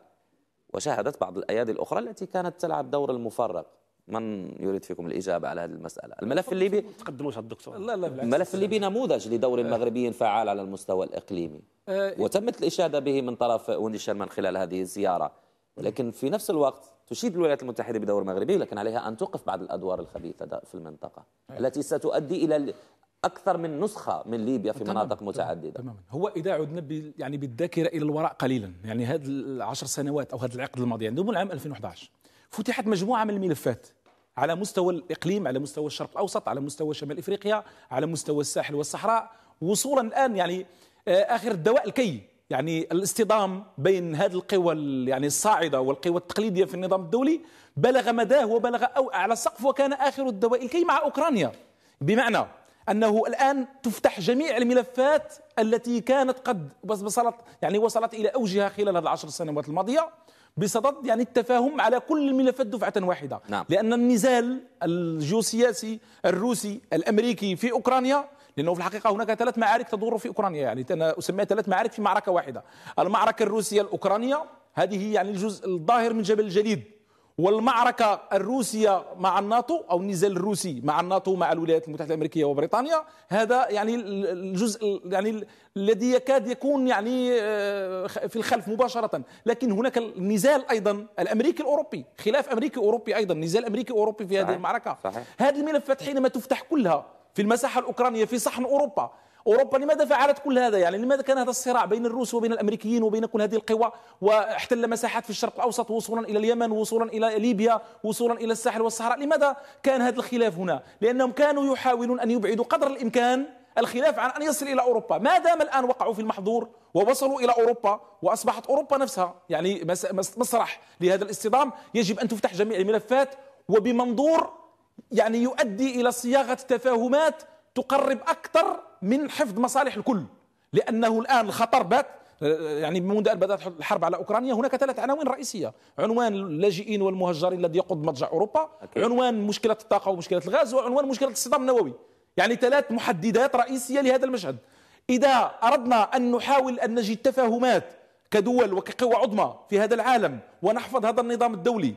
وشاهدت بعض الأيادي الأخرى التي كانت تلعب دور المفرق من يريد فيكم الإجابة على هذه المسألة الملف الليبي تقدموش على الدكتور لا لا بالعكس الملف الليبي نموذج لدور آه. مغربي فعال على المستوى الإقليمي آه، إيه. وتمت الإشادة به من طرف وندي شيرمان خلال هذه الزيارة ولكن في نفس الوقت تشيد الولايات المتحدة بدور مغربي لكن عليها أن توقف بعض الأدوار الخبيثة في المنطقة إيه. التي ستؤدي إلى أكثر من نسخة من ليبيا في تمام مناطق تمام متعددة تماما هو إذا عدنا يعني بالذاكرة إلى الوراء قليلا يعني هذه العشر سنوات أو هذا العقد الماضي عندهم يعني العام 2011 فتحت مجموعة من الملفات على مستوى الإقليم على مستوى الشرق الأوسط على مستوى شمال إفريقيا على مستوى الساحل والصحراء وصولا الآن يعني آه، آخر الدواء الكي يعني الاصطدام بين هذه القوى يعني الصاعده والقوى التقليديه في النظام الدولي بلغ مداه وبلغ او على السقف وكان اخر الدواء الكي مع اوكرانيا بمعنى انه الان تفتح جميع الملفات التي كانت قد وصلت يعني وصلت الى اوجها خلال هذه العشر سنوات الماضيه بصدد يعني التفاهم على كل الملفات دفعة واحدة نعم. لأن النزال الجيوسياسي الروسي الأمريكي في أوكرانيا لانه في الحقيقه هناك ثلاث معارك تدور في اوكرانيا يعني انا اسميها ثلاث معارك في معركه واحده المعركه الروسيه الاوكرانيه هذه يعني الجزء الظاهر من جبل الجليد والمعركة الروسية مع الناتو أو النزال الروسي مع الناتو مع الولايات المتحدة الأمريكية وبريطانيا هذا يعني الجزء يعني الذي يكاد يكون يعني آه، في الخلف مباشرة لكن هناك النزال أيضا الأمريكي الأوروبي خلاف أمريكي أوروبي أيضا نزال أمريكي أوروبي في هذه صحيح. المعركة صحيح. هذه الملفات حينما تفتح كلها في المساحة الأوكرانية في صحن أوروبا أوروبا لماذا فعلت كل هذا يعني لماذا كان هذا الصراع بين الروس وبين الأمريكيين وبين كل هذه القوى واحتل مساحات في الشرق الأوسط وصولا إلى اليمن وصولا إلى ليبيا وصولا إلى الساحل والصحراء لماذا كان هذا الخلاف هنا لأنهم كانوا يحاولون أن يبعدوا قدر الإمكان الخلاف عن أن يصل إلى أوروبا ما دام الآن وقعوا في المحظور ووصلوا إلى أوروبا وأصبحت أوروبا نفسها يعني مسرح لهذا الاصطدام يجب أن تفتح جميع الملفات وبمنظور يعني يؤدي إلى صياغة تفاهمات تقرب أكثر من حفظ مصالح الكل لأنه الآن الخطر بات يعني منذ أن بدأت الحرب على أوكرانيا هناك ثلاث عناوين رئيسية عنوان اللاجئين والمهجرين الذي يقود مضجع أوروبا أكيد. عنوان مشكلة الطاقة ومشكلة الغاز وعنوان مشكلة الصدام النووي يعني ثلاث محددات رئيسية لهذا المشهد إذا أردنا أن نحاول أن نجد تفاهمات كدول وكقوى عظمى في هذا العالم ونحفظ هذا النظام الدولي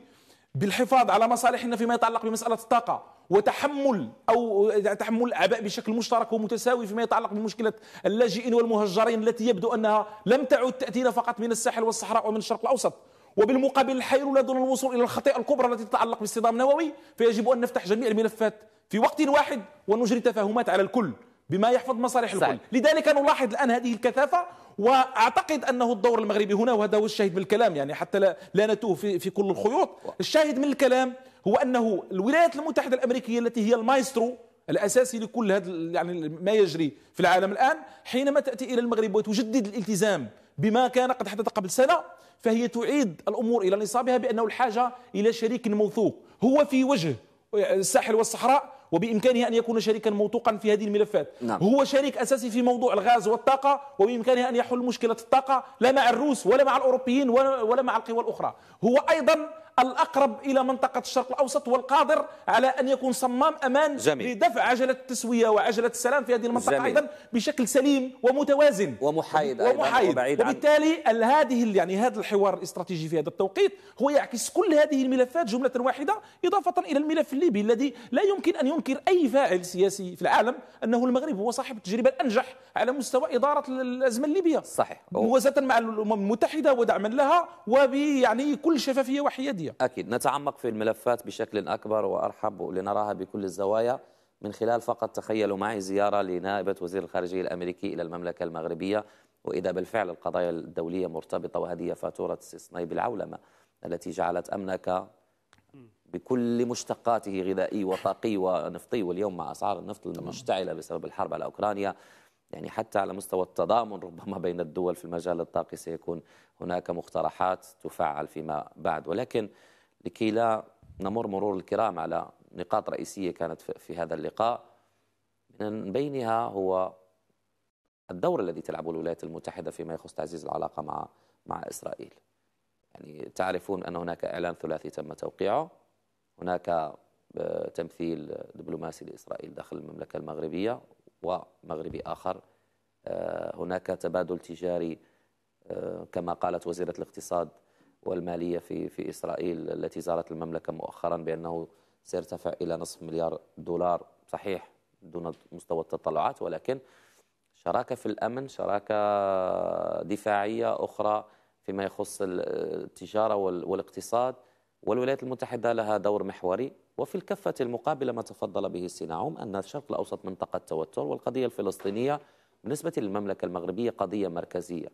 بالحفاظ على مصالحنا فيما يتعلق بمسألة الطاقة وتحمل أو تحمل الأعباء بشكل مشترك ومتساوي فيما يتعلق بمشكلة اللاجئين والمهجرين التي يبدو أنها لم تعد تأتينا فقط من الساحل والصحراء ومن الشرق الأوسط وبالمقابل الحيرولة دون الوصول إلى الخطيئة الكبرى التي تتعلق باصطدام نووي فيجب أن نفتح جميع الملفات في وقت واحد ونجري تفاهمات على الكل بما يحفظ مصالح الكل لذلك نلاحظ الآن هذه الكثافة واعتقد انه الدور المغربي هنا وهذا هو الشاهد من الكلام يعني حتى لا, لا نتوه في, في كل الخيوط الشاهد من الكلام هو انه الولايات المتحده الامريكيه التي هي المايسترو الاساسي لكل هذا يعني ما يجري في العالم الان حينما تاتي الى المغرب وتجدد الالتزام بما كان قد حدث قبل سنه فهي تعيد الامور الى نصابها بانه الحاجه الى شريك موثوق هو في وجه الساحل والصحراء وبإمكانه أن يكون شريكا موثوقا في هذه الملفات نعم. هو شريك أساسي في موضوع الغاز والطاقة وبإمكانه أن يحل مشكلة الطاقة لا مع الروس ولا مع الأوروبيين ولا مع القوى الأخرى هو أيضا الأقرب إلى منطقة الشرق الأوسط والقادر على أن يكون صمام أمان جميل. لدفع عجلة التسوية وعجلة السلام في هذه المنطقة جميل. أيضا بشكل سليم ومتوازن ومحايد, أيضاً ومحايد. وبعيد وبالتالي عن... هذه يعني هذا الحوار الاستراتيجي في هذا التوقيت هو يعكس كل هذه الملفات جملة واحدة إضافة إلى الملف الليبي الذي لا يمكن أن ينكر أي فاعل سياسي في العالم أنه المغرب هو صاحب التجربة الأنجح على مستوى إدارة الأزمة الليبية صحيح موازاة مع الأمم المتحدة ودعما لها وبيعني كل شفافية وحيادية السعودية أكيد نتعمق في الملفات بشكل أكبر وأرحب لنراها بكل الزوايا من خلال فقط تخيلوا معي زيارة لنائبة وزير الخارجية الأمريكي إلى المملكة المغربية وإذا بالفعل القضايا الدولية مرتبطة وهذه فاتورة السيسني بالعولمة التي جعلت أمنك بكل مشتقاته غذائي وطاقي ونفطي واليوم مع أسعار النفط المشتعلة بسبب الحرب على أوكرانيا يعني حتى على مستوى التضامن ربما بين الدول في المجال الطاقي سيكون هناك مقترحات تفعل فيما بعد ولكن لكي لا نمر مرور الكرام على نقاط رئيسية كانت في هذا اللقاء من بينها هو الدور الذي تلعبه الولايات المتحدة فيما يخص تعزيز العلاقة مع مع إسرائيل يعني تعرفون أن هناك إعلان ثلاثي تم توقيعه هناك آه، تمثيل دبلوماسي لإسرائيل داخل المملكة المغربية ومغربي آخر آه، هناك تبادل تجاري آه، كما قالت وزيرة الاقتصاد والمالية في في إسرائيل التي زارت المملكة مؤخرا بأنه سيرتفع إلى نصف مليار دولار صحيح دون مستوى التطلعات ولكن شراكة في الأمن شراكة دفاعية أخرى فيما يخص التجارة والاقتصاد والولايات المتحدة لها دور محوري وفي الكفة المقابلة ما تفضل به الصناعون أن الشرق الأوسط منطقة توتر والقضية الفلسطينية بالنسبة للمملكة المغربية قضية مركزية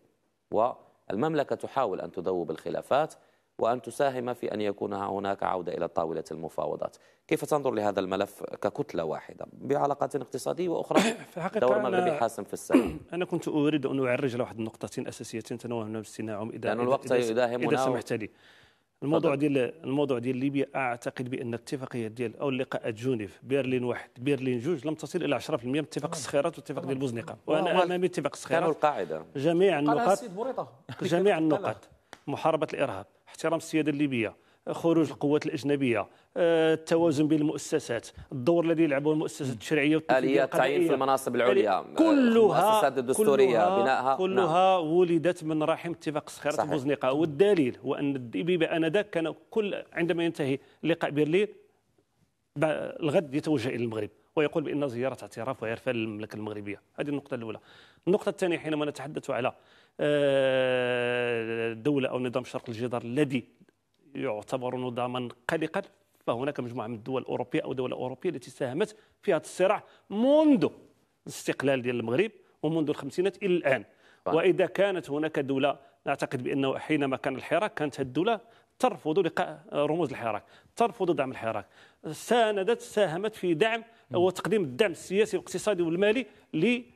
والمملكة تحاول أن تذوب الخلافات وأن تساهم في أن يكون هناك عودة إلى طاولة المفاوضات كيف تنظر لهذا الملف ككتلة واحدة بعلاقات اقتصادية وأخرى في دور مغربي حاسم في السنة أنا كنت أريد أن أعرج لواحد النقطتين أساسيتين تناولنا بالصناعة إذا, لأن الوقت إذا, يداهمنا إذا سمحت لي الموضوع ديال الموضوع ديال ليبيا اعتقد بان الاتفاقيه ديال او اللقاءات جونيف برلين واحد برلين جوج لم تصل الى 10% من اتفاق نعم. الصخيرات واتفاق ديال بوزنيقه نعم. وانا امامي اتفاق الصخيرات كانوا القاعده جميع النقاط جميع النقاط محاربه الارهاب احترام السياده الليبيه خروج القوات الاجنبيه آه، التوازن بين المؤسسات الدور الذي يلعبه المؤسسة التشريعيه آلية اليات في المناصب يعني العليا آه، كلها المؤسسات الدستوريه كلها بنائها كلها نعم. ولدت من رحم اتفاق سخيره بوزنيقه والدليل هو ان الدبيبه انذاك كان كل عندما ينتهي لقاء برلين الغد يتوجه الى المغرب ويقول بان زياره اعتراف وعرفان للمملكه المغربيه هذه النقطه الاولى النقطه الثانيه حينما نتحدث على آه، دوله او نظام شرق الجدار الذي يعتبر نظاما قلقا فهناك مجموعة من الدول الأوروبية أو دول أوروبية التي ساهمت في هذا الصراع منذ الاستقلال ديال المغرب ومنذ الخمسينات إلى الآن طيب. وإذا كانت هناك دولة نعتقد بأنه حينما كان الحراك كانت الدولة ترفض لقاء رموز الحراك ترفض دعم الحراك ساندت ساهمت في دعم وتقديم الدعم السياسي والاقتصادي والمالي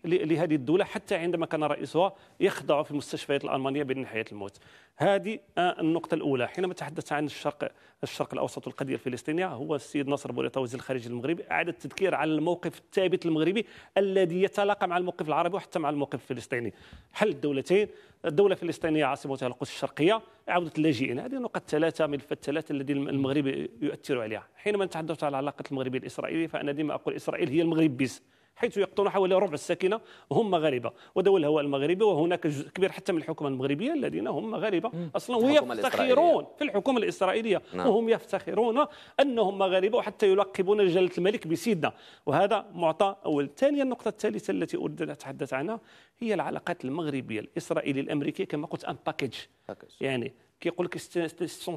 لهذه الدولة حتى عندما كان رئيسها يخضع في المستشفيات الألمانية بين حياة الموت هذه آه، النقطة الأولى حينما تحدث عن الشرق الشرق الأوسط والقضية الفلسطينية هو السيد ناصر بوريطة وزير الخارجية المغربي أعاد التذكير على الموقف الثابت المغربي الذي يتلاقى مع الموقف العربي وحتى مع الموقف الفلسطيني حل الدولتين الدولة الفلسطينية عاصمتها القدس الشرقية عودة اللاجئين هذه نقطة الثلاثة من الثلاثة الذي المغرب يؤثر عليها حينما نتحدث على علاقه المغربية الإسرائيلية فأنا ديما أقول إسرائيل هي المغرب بيز حيث يقطن حوالي ربع الساكنه هم مغاربه ودول هو الهواء المغربي وهناك جزء كبير حتى من الحكومه المغربيه الذين هم مغاربه اصلا ويفتخرون في الحكومه الاسرائيليه نعم. وهم يفتخرون انهم مغاربه وحتى يلقبون جلاله الملك بسيدنا وهذا معطى اول ثانيا النقطه الثالثه التي اريد ان اتحدث عنها هي العلاقات المغربيه الاسرائيليه الامريكيه كما قلت ان باكيج يعني كيقول لك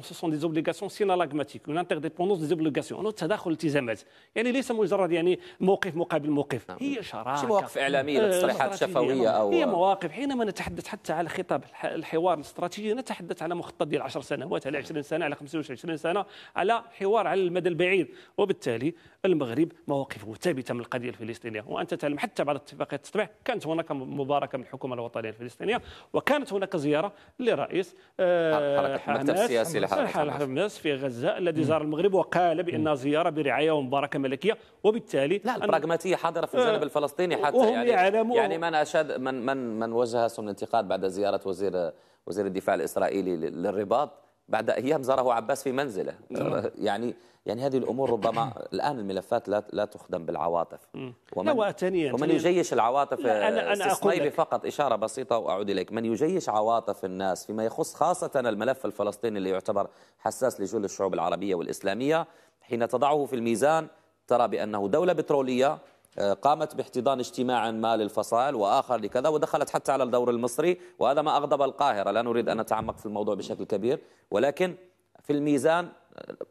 سون دي زوبليغاسيون سينالاغماتيك اون انترديبوندونس دي زوبليغاسيون انه تداخل التزامات يعني ليس مجرد يعني موقف مقابل موقف هي شراكه شي مواقف اعلاميه تصريحات شفويه او هي مواقف حينما نتحدث حتى على خطاب الحوار الاستراتيجي نتحدث على مخطط ديال 10 سنوات على 20 سنه على 25 سنه على حوار على المدى البعيد وبالتالي المغرب مواقفه ثابته من القضيه الفلسطينيه وانت تعلم حتى بعد اتفاقيه التطبيع كانت هناك مباركه من الحكومه الوطنيه الفلسطينيه وكانت هناك زياره لرئيس آه حركه المكتب السياسي لحركه حماس في غزه الذي زار المغرب وقال بان زياره برعايه ومباركه ملكيه وبالتالي لا البراغماتيه حاضره في الجانب آه، الفلسطيني حتى يعني يعني من اشاد من من من وجه سم الانتقاد بعد زياره وزير وزير الدفاع الاسرائيلي للرباط بعد أيام زاره عباس في منزله آه. يعني يعني هذه الأمور ربما الآن الملفات لا لا تخدم بالعواطف ومن, لا وأتنيا ومن يجيش العواطف أنا أنا أقول فقط إشارة بسيطة وأعود إليك من يجيش عواطف الناس فيما يخص خاصة الملف الفلسطيني اللي يعتبر حساس لجل الشعوب العربية والإسلامية حين تضعه في الميزان ترى بأنه دولة بترولية آه، قامت باحتضان اجتماعا ما للفصائل واخر لكذا ودخلت حتى على الدور المصري وهذا ما اغضب القاهره لا نريد ان نتعمق في الموضوع بشكل كبير ولكن في الميزان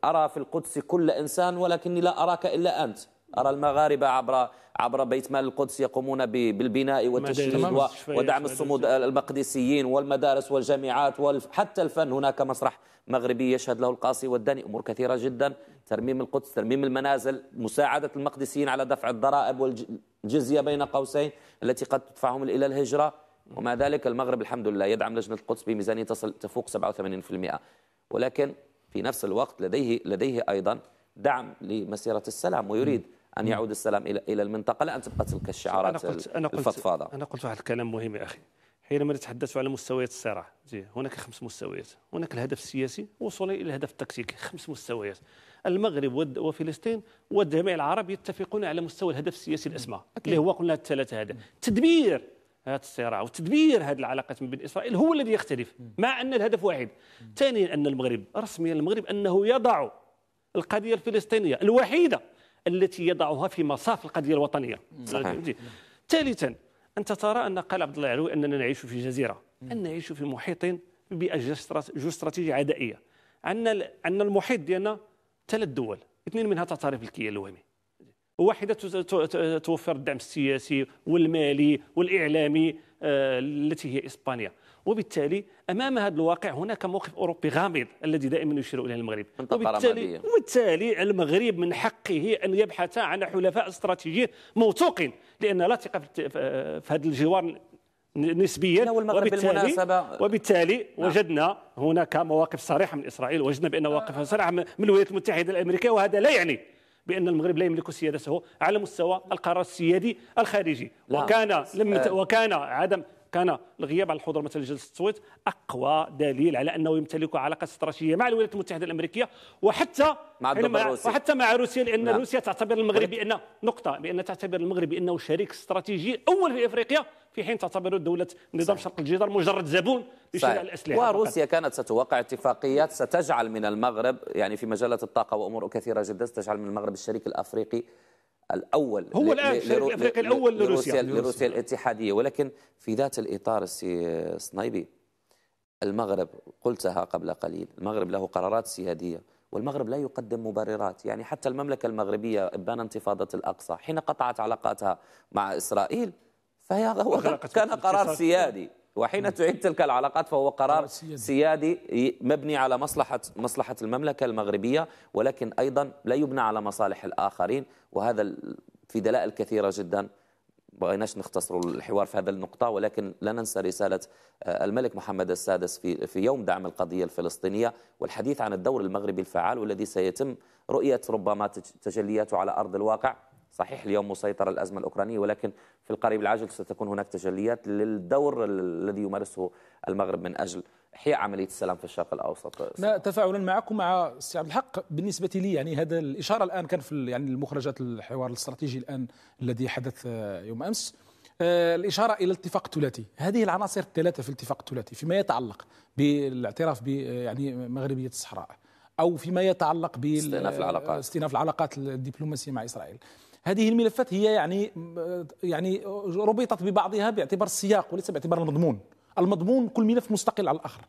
آه، ارى في القدس كل انسان ولكني لا اراك الا انت ارى المغاربه عبر عبر بيت مال القدس يقومون بالبناء والتشييد ودعم الصمود المقدسيين والمدارس والجامعات وحتى الفن هناك مسرح مغربي يشهد له القاصي والدني أمور كثيرة جدا ترميم القدس ترميم المنازل مساعدة المقدسيين على دفع الضرائب والجزية بين قوسين التي قد تدفعهم إلى الهجرة ومع ذلك المغرب الحمد لله يدعم لجنة القدس بميزانية تصل تفوق 87% ولكن في نفس الوقت لديه لديه أيضا دعم لمسيرة السلام ويريد أن يعود السلام إلى إلى المنطقة لا أن تبقى تلك الشعارات أنا قلت الفضفاضة أنا قلت واحد الكلام مهم يا أخي حينما نتحدث على مستويات الصراع هناك خمس مستويات هناك الهدف السياسي وصولا الى الهدف التكتيكي خمس مستويات المغرب وفلسطين والجميع العرب يتفقون على مستوى الهدف السياسي الاسمى اللي هو قلنا الثلاثه هذا تدبير هذا الصراع وتدبير هذه العلاقات ما بين اسرائيل هو الذي يختلف مع ان الهدف واحد ثانيا ان المغرب رسميا المغرب انه يضع القضيه الفلسطينيه الوحيده التي يضعها في مصاف القضيه الوطنيه ثالثا انت ترى ان قال عبد الله العلوي اننا نعيش في جزيره ان نعيش في محيط ببيئه جيوستراتيجيه عدائيه عندنا المحيط ديالنا ثلاث دول اثنين منها تعترف الكيان الوهمي واحده توفر الدعم السياسي والمالي والاعلامي آه، التي هي اسبانيا وبالتالي امام هذا الواقع هناك موقف اوروبي غامض الذي دائما يشير اليه المغرب وبالتالي وبالتالي المغرب من حقه ان يبحث عن حلفاء استراتيجيين موثوقين لان لا ثقه في هذا الجوار نسبيا وبالتالي وبالتالي نعم. وجدنا هناك مواقف صريحه من اسرائيل وجدنا بان مواقفها آه. صريحه من الولايات المتحده الامريكيه وهذا لا يعني بان المغرب لا يملك سيادته على مستوى القرار السيادي الخارجي لا. وكان لم آه. وكان عدم كان الغياب عن الحضور مثلا جلسه التصويت اقوى دليل على انه يمتلك علاقه استراتيجيه مع الولايات المتحده الامريكيه وحتى مع الروسي وحتى مع روسيا لان نعم. روسيا تعتبر المغرب بان نقطه بان تعتبر المغرب بانه شريك استراتيجي اول في افريقيا في حين تعتبر دولة نظام شرق الجدار مجرد زبون لشراء الأسلحة وروسيا فقط. كانت ستوقع اتفاقيات ستجعل من المغرب يعني في مجالات الطاقة وأمور كثيرة جدا ستجعل من المغرب الشريك الأفريقي الاول هو الان شريك الافريقي الاول لروسيا لروسيا الاتحاديه ولكن في ذات الاطار السي صنايبي المغرب قلتها قبل قليل المغرب له قرارات سياديه والمغرب لا يقدم مبررات يعني حتى المملكه المغربيه ابان انتفاضه الاقصى حين قطعت علاقاتها مع اسرائيل فهي هو كان قرار سيادي وحين تعيد تلك العلاقات فهو قرار سيادي مبني على مصلحة مصلحة المملكة المغربية ولكن أيضا لا يبنى على مصالح الآخرين وهذا في دلائل كثيرة جدا بغيناش نختصر الحوار في هذا النقطة ولكن لا ننسى رسالة آه، الملك محمد السادس في في يوم دعم القضية الفلسطينية والحديث عن الدور المغربي الفعال والذي سيتم رؤية ربما تجلياته على أرض الواقع صحيح اليوم مسيطرة الأزمة الأوكرانية ولكن في القريب العاجل ستكون هناك تجليات للدور الذي يمارسه المغرب من أجل إحياء عملية السلام في الشرق الأوسط لا تفاعلا معكم مع سي عبد الحق بالنسبة لي يعني هذا الإشارة الآن كان في يعني المخرجات الحوار الاستراتيجي الآن الذي حدث يوم أمس آه، الإشارة إلى الاتفاق الثلاثي هذه العناصر الثلاثة في الاتفاق الثلاثي فيما يتعلق بالاعتراف ب يعني مغربية الصحراء أو فيما يتعلق بال استئناف العلاقات استئناف العلاقات الدبلوماسية مع إسرائيل هذه الملفات هي يعني يعني ربطت ببعضها باعتبار السياق وليس باعتبار المضمون المضمون كل ملف مستقل على الاخر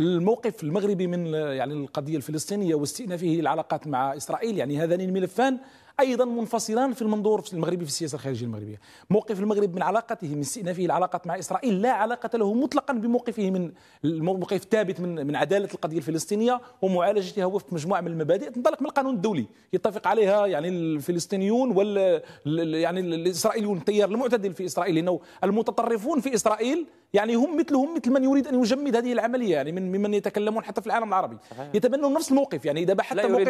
الموقف المغربي من يعني القضيه الفلسطينيه واستئنافه للعلاقات مع اسرائيل يعني هذان الملفان أيضا منفصلان في المنظور المغربي في السياسة الخارجية المغربية موقف المغرب من علاقته من استئنافه العلاقات مع إسرائيل لا علاقة له مطلقا بموقفه من الموقف الثابت من من عدالة القضية الفلسطينية ومعالجتها وفق مجموعة من المبادئ تنطلق من القانون الدولي يتفق عليها يعني الفلسطينيون وال يعني الإسرائيليون التيار المعتدل في إسرائيل لأنه المتطرفون في إسرائيل يعني هم مثلهم مثل من يريد ان يجمد هذه العمليه يعني من ممن يتكلمون حتى في العالم العربي يتبنون نفس الموقف يعني اذا بحثت موقف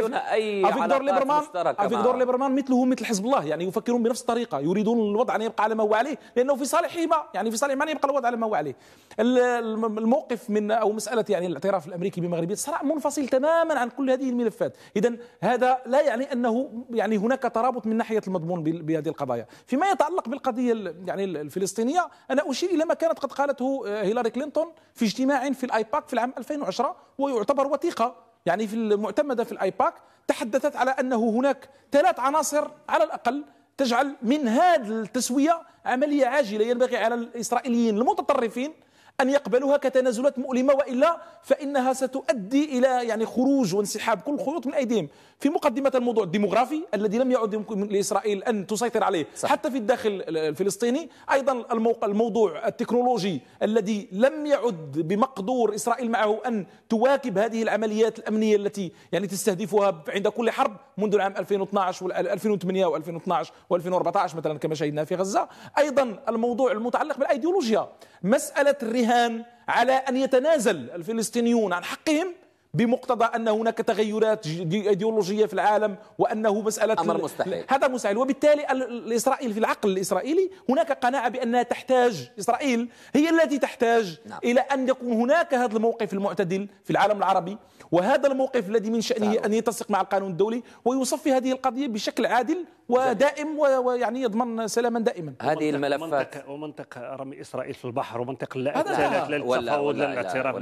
افيكدور ليبرمان افيكدور البرلمان مثله مثل حزب الله يعني يفكرون بنفس الطريقه يريدون الوضع ان يبقى على ما هو عليه لانه في صالحهما يعني في صالح ان يبقى الوضع على ما هو عليه الموقف من او مساله يعني الاعتراف الامريكي بمغربيه صراع منفصل تماما عن كل هذه الملفات اذا هذا لا يعني انه يعني هناك ترابط من ناحيه المضمون بهذه القضايا فيما يتعلق بالقضيه يعني الفلسطينيه انا اشير الى ما كانت قد قالته آه، هيلاري كلينتون في اجتماع في الايباك في العام 2010 ويعتبر وثيقه يعني في المعتمدة في الآيباك تحدثت على أنه هناك ثلاث عناصر على الأقل تجعل من هذه التسوية عملية عاجلة ينبغي على الإسرائيليين المتطرفين أن يقبلوها كتنازلات مؤلمة وإلا فإنها ستؤدي إلى يعني خروج وانسحاب كل الخيوط من أيديهم في مقدمة الموضوع الديموغرافي الذي لم يعد يمكن لإسرائيل أن تسيطر عليه صح. حتى في الداخل الفلسطيني أيضا الموضوع التكنولوجي الذي لم يعد بمقدور إسرائيل معه أن تواكب هذه العمليات الأمنية التي يعني تستهدفها عند كل حرب منذ العام 2012 و2008 و2012 و2014 مثلا كما شهدنا في غزة أيضا الموضوع المتعلق بالأيديولوجيا مسألة الرهان على أن يتنازل الفلسطينيون عن حقهم بمقتضى ان هناك تغيرات ايديولوجيه في العالم وانه مساله امر مستحيل هذا مستحيل وبالتالي الاسرائيلي في العقل الاسرائيلي هناك قناعه بانها تحتاج اسرائيل هي التي تحتاج نعم. الى ان يكون هناك هذا الموقف المعتدل في العالم العربي وهذا الموقف الذي من شانه ان يتسق مع القانون الدولي ويصفي هذه القضيه بشكل عادل ودائم ويعني يضمن سلاما دائما هذه الملفات ومنطق, ومنطقه رمي اسرائيل في البحر ومنطق لا التفاوض لا الاعتراف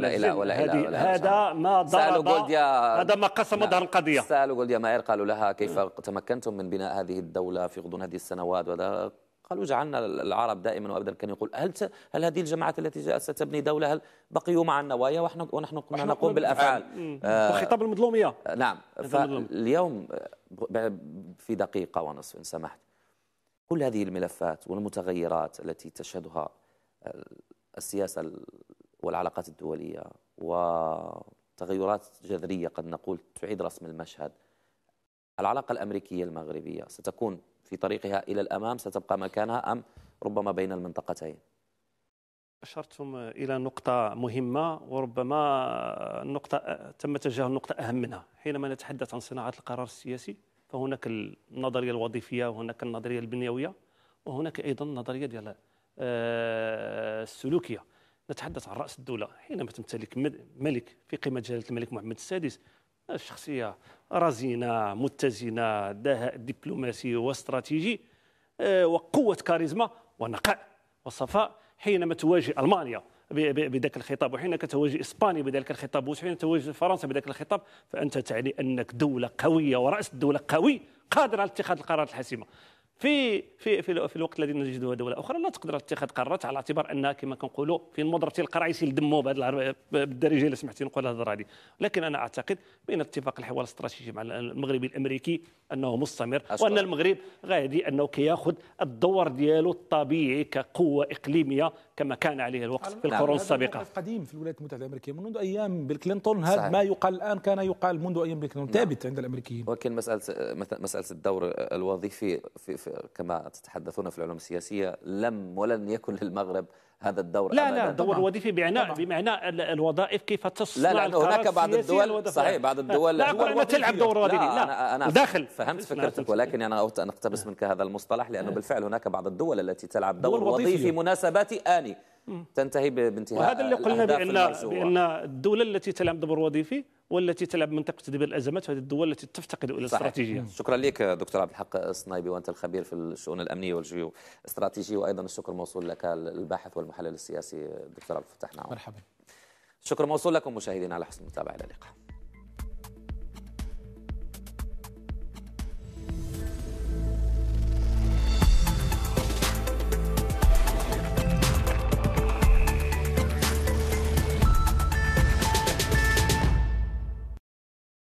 هذا ما سالوا جولديا هذا ما قسم نعم. ظهر القضيه سالوا جولديا مائر قالوا لها كيف تمكنتم من بناء هذه الدوله في غضون هذه السنوات وهذا قالوا جعلنا العرب دائما وابدا كان يقول هل هل هذه الجماعات التي جاءت ستبني دوله هل بقيوا مع النوايا ونحن ونحن كنا نقوم بالافعال آه وخطاب المظلوميه نعم اليوم في دقيقه ونصف ان سمحت كل هذه الملفات والمتغيرات التي تشهدها السياسه والعلاقات الدوليه و تغيرات جذرية قد نقول تعيد رسم المشهد العلاقة الأمريكية المغربية ستكون في طريقها إلى الأمام ستبقى مكانها أم ربما بين المنطقتين أشرتم إلى نقطة مهمة وربما النقطة تم تجاه نقطة أهم منها حينما نتحدث عن صناعة القرار السياسي فهناك النظرية الوظيفية وهناك النظرية البنيوية وهناك أيضا النظرية ديال آه، السلوكية نتحدث عن رأس الدولة حينما تمتلك ملك في قمة جلالة الملك محمد السادس شخصية رزينة متزنة دهاء دبلوماسي واستراتيجي آه، وقوة كاريزما ونقاء وصفاء حينما تواجه ألمانيا بذاك الخطاب وحين تواجه إسبانيا بذلك الخطاب وحين تواجه فرنسا بذلك الخطاب فأنت تعني أنك دولة قوية ورأس الدولة قوي قادر على اتخاذ القرارات الحاسمة في في في, في الوقت الذي نجده دوله اخرى لا تقدر اتخاذ قرارات على اعتبار انها كما كنقولوا في مضرة القرايس لدمو بهذه بالدارجه اللي سمحتي نقول الهضره هذه لكن انا اعتقد بان اتفاق الحوار الاستراتيجي مع المغربي الامريكي انه مستمر أصلاً. وان المغرب غادي انه كياخذ الدور ديالو الطبيعي كقوه اقليميه كما كان عليه الوقت في نعم، القرون السابقه هذا قديم في الولايات المتحده الامريكيه منذ ايام بيل كلينتون هذا ما يقال الان كان يقال منذ ايام بيل كلينتون نعم. ثابت عند الامريكيين ولكن مساله مساله الدور الوظيفي في, في كما تتحدثون في العلوم السياسيه لم ولن يكن للمغرب هذا الدور لا لا الدور الوظيفي بمعنى بمعنى الوظائف كيف تصنع لا لا هناك بعض الدول صحيح بعض الدول لا, لا, لا تلعب دور وظيفي لا, لا أنا, أنا داخل فهمت فكرتك ولكن انا اردت ان اقتبس منك هذا المصطلح لانه نعم. بالفعل هناك بعض الدول التي تلعب دور وظيفي في مناسبات اني تنتهي بانتهاء وهذا اللي قلنا بان بان الدول التي تلعب دور وظيفي والتي تلعب منطقه تدبير الازمات هذه الدول التي تفتقد الى الاستراتيجيه شكرا لك دكتور عبد الحق الصنايبي وانت الخبير في الشؤون الامنيه والجيو استراتيجي وايضا الشكر موصول لك الباحث والمحلل السياسي دكتور عبد الفتاح نعم مرحبا شكرا موصول لكم مشاهدينا على حسن المتابعه الى اللقاء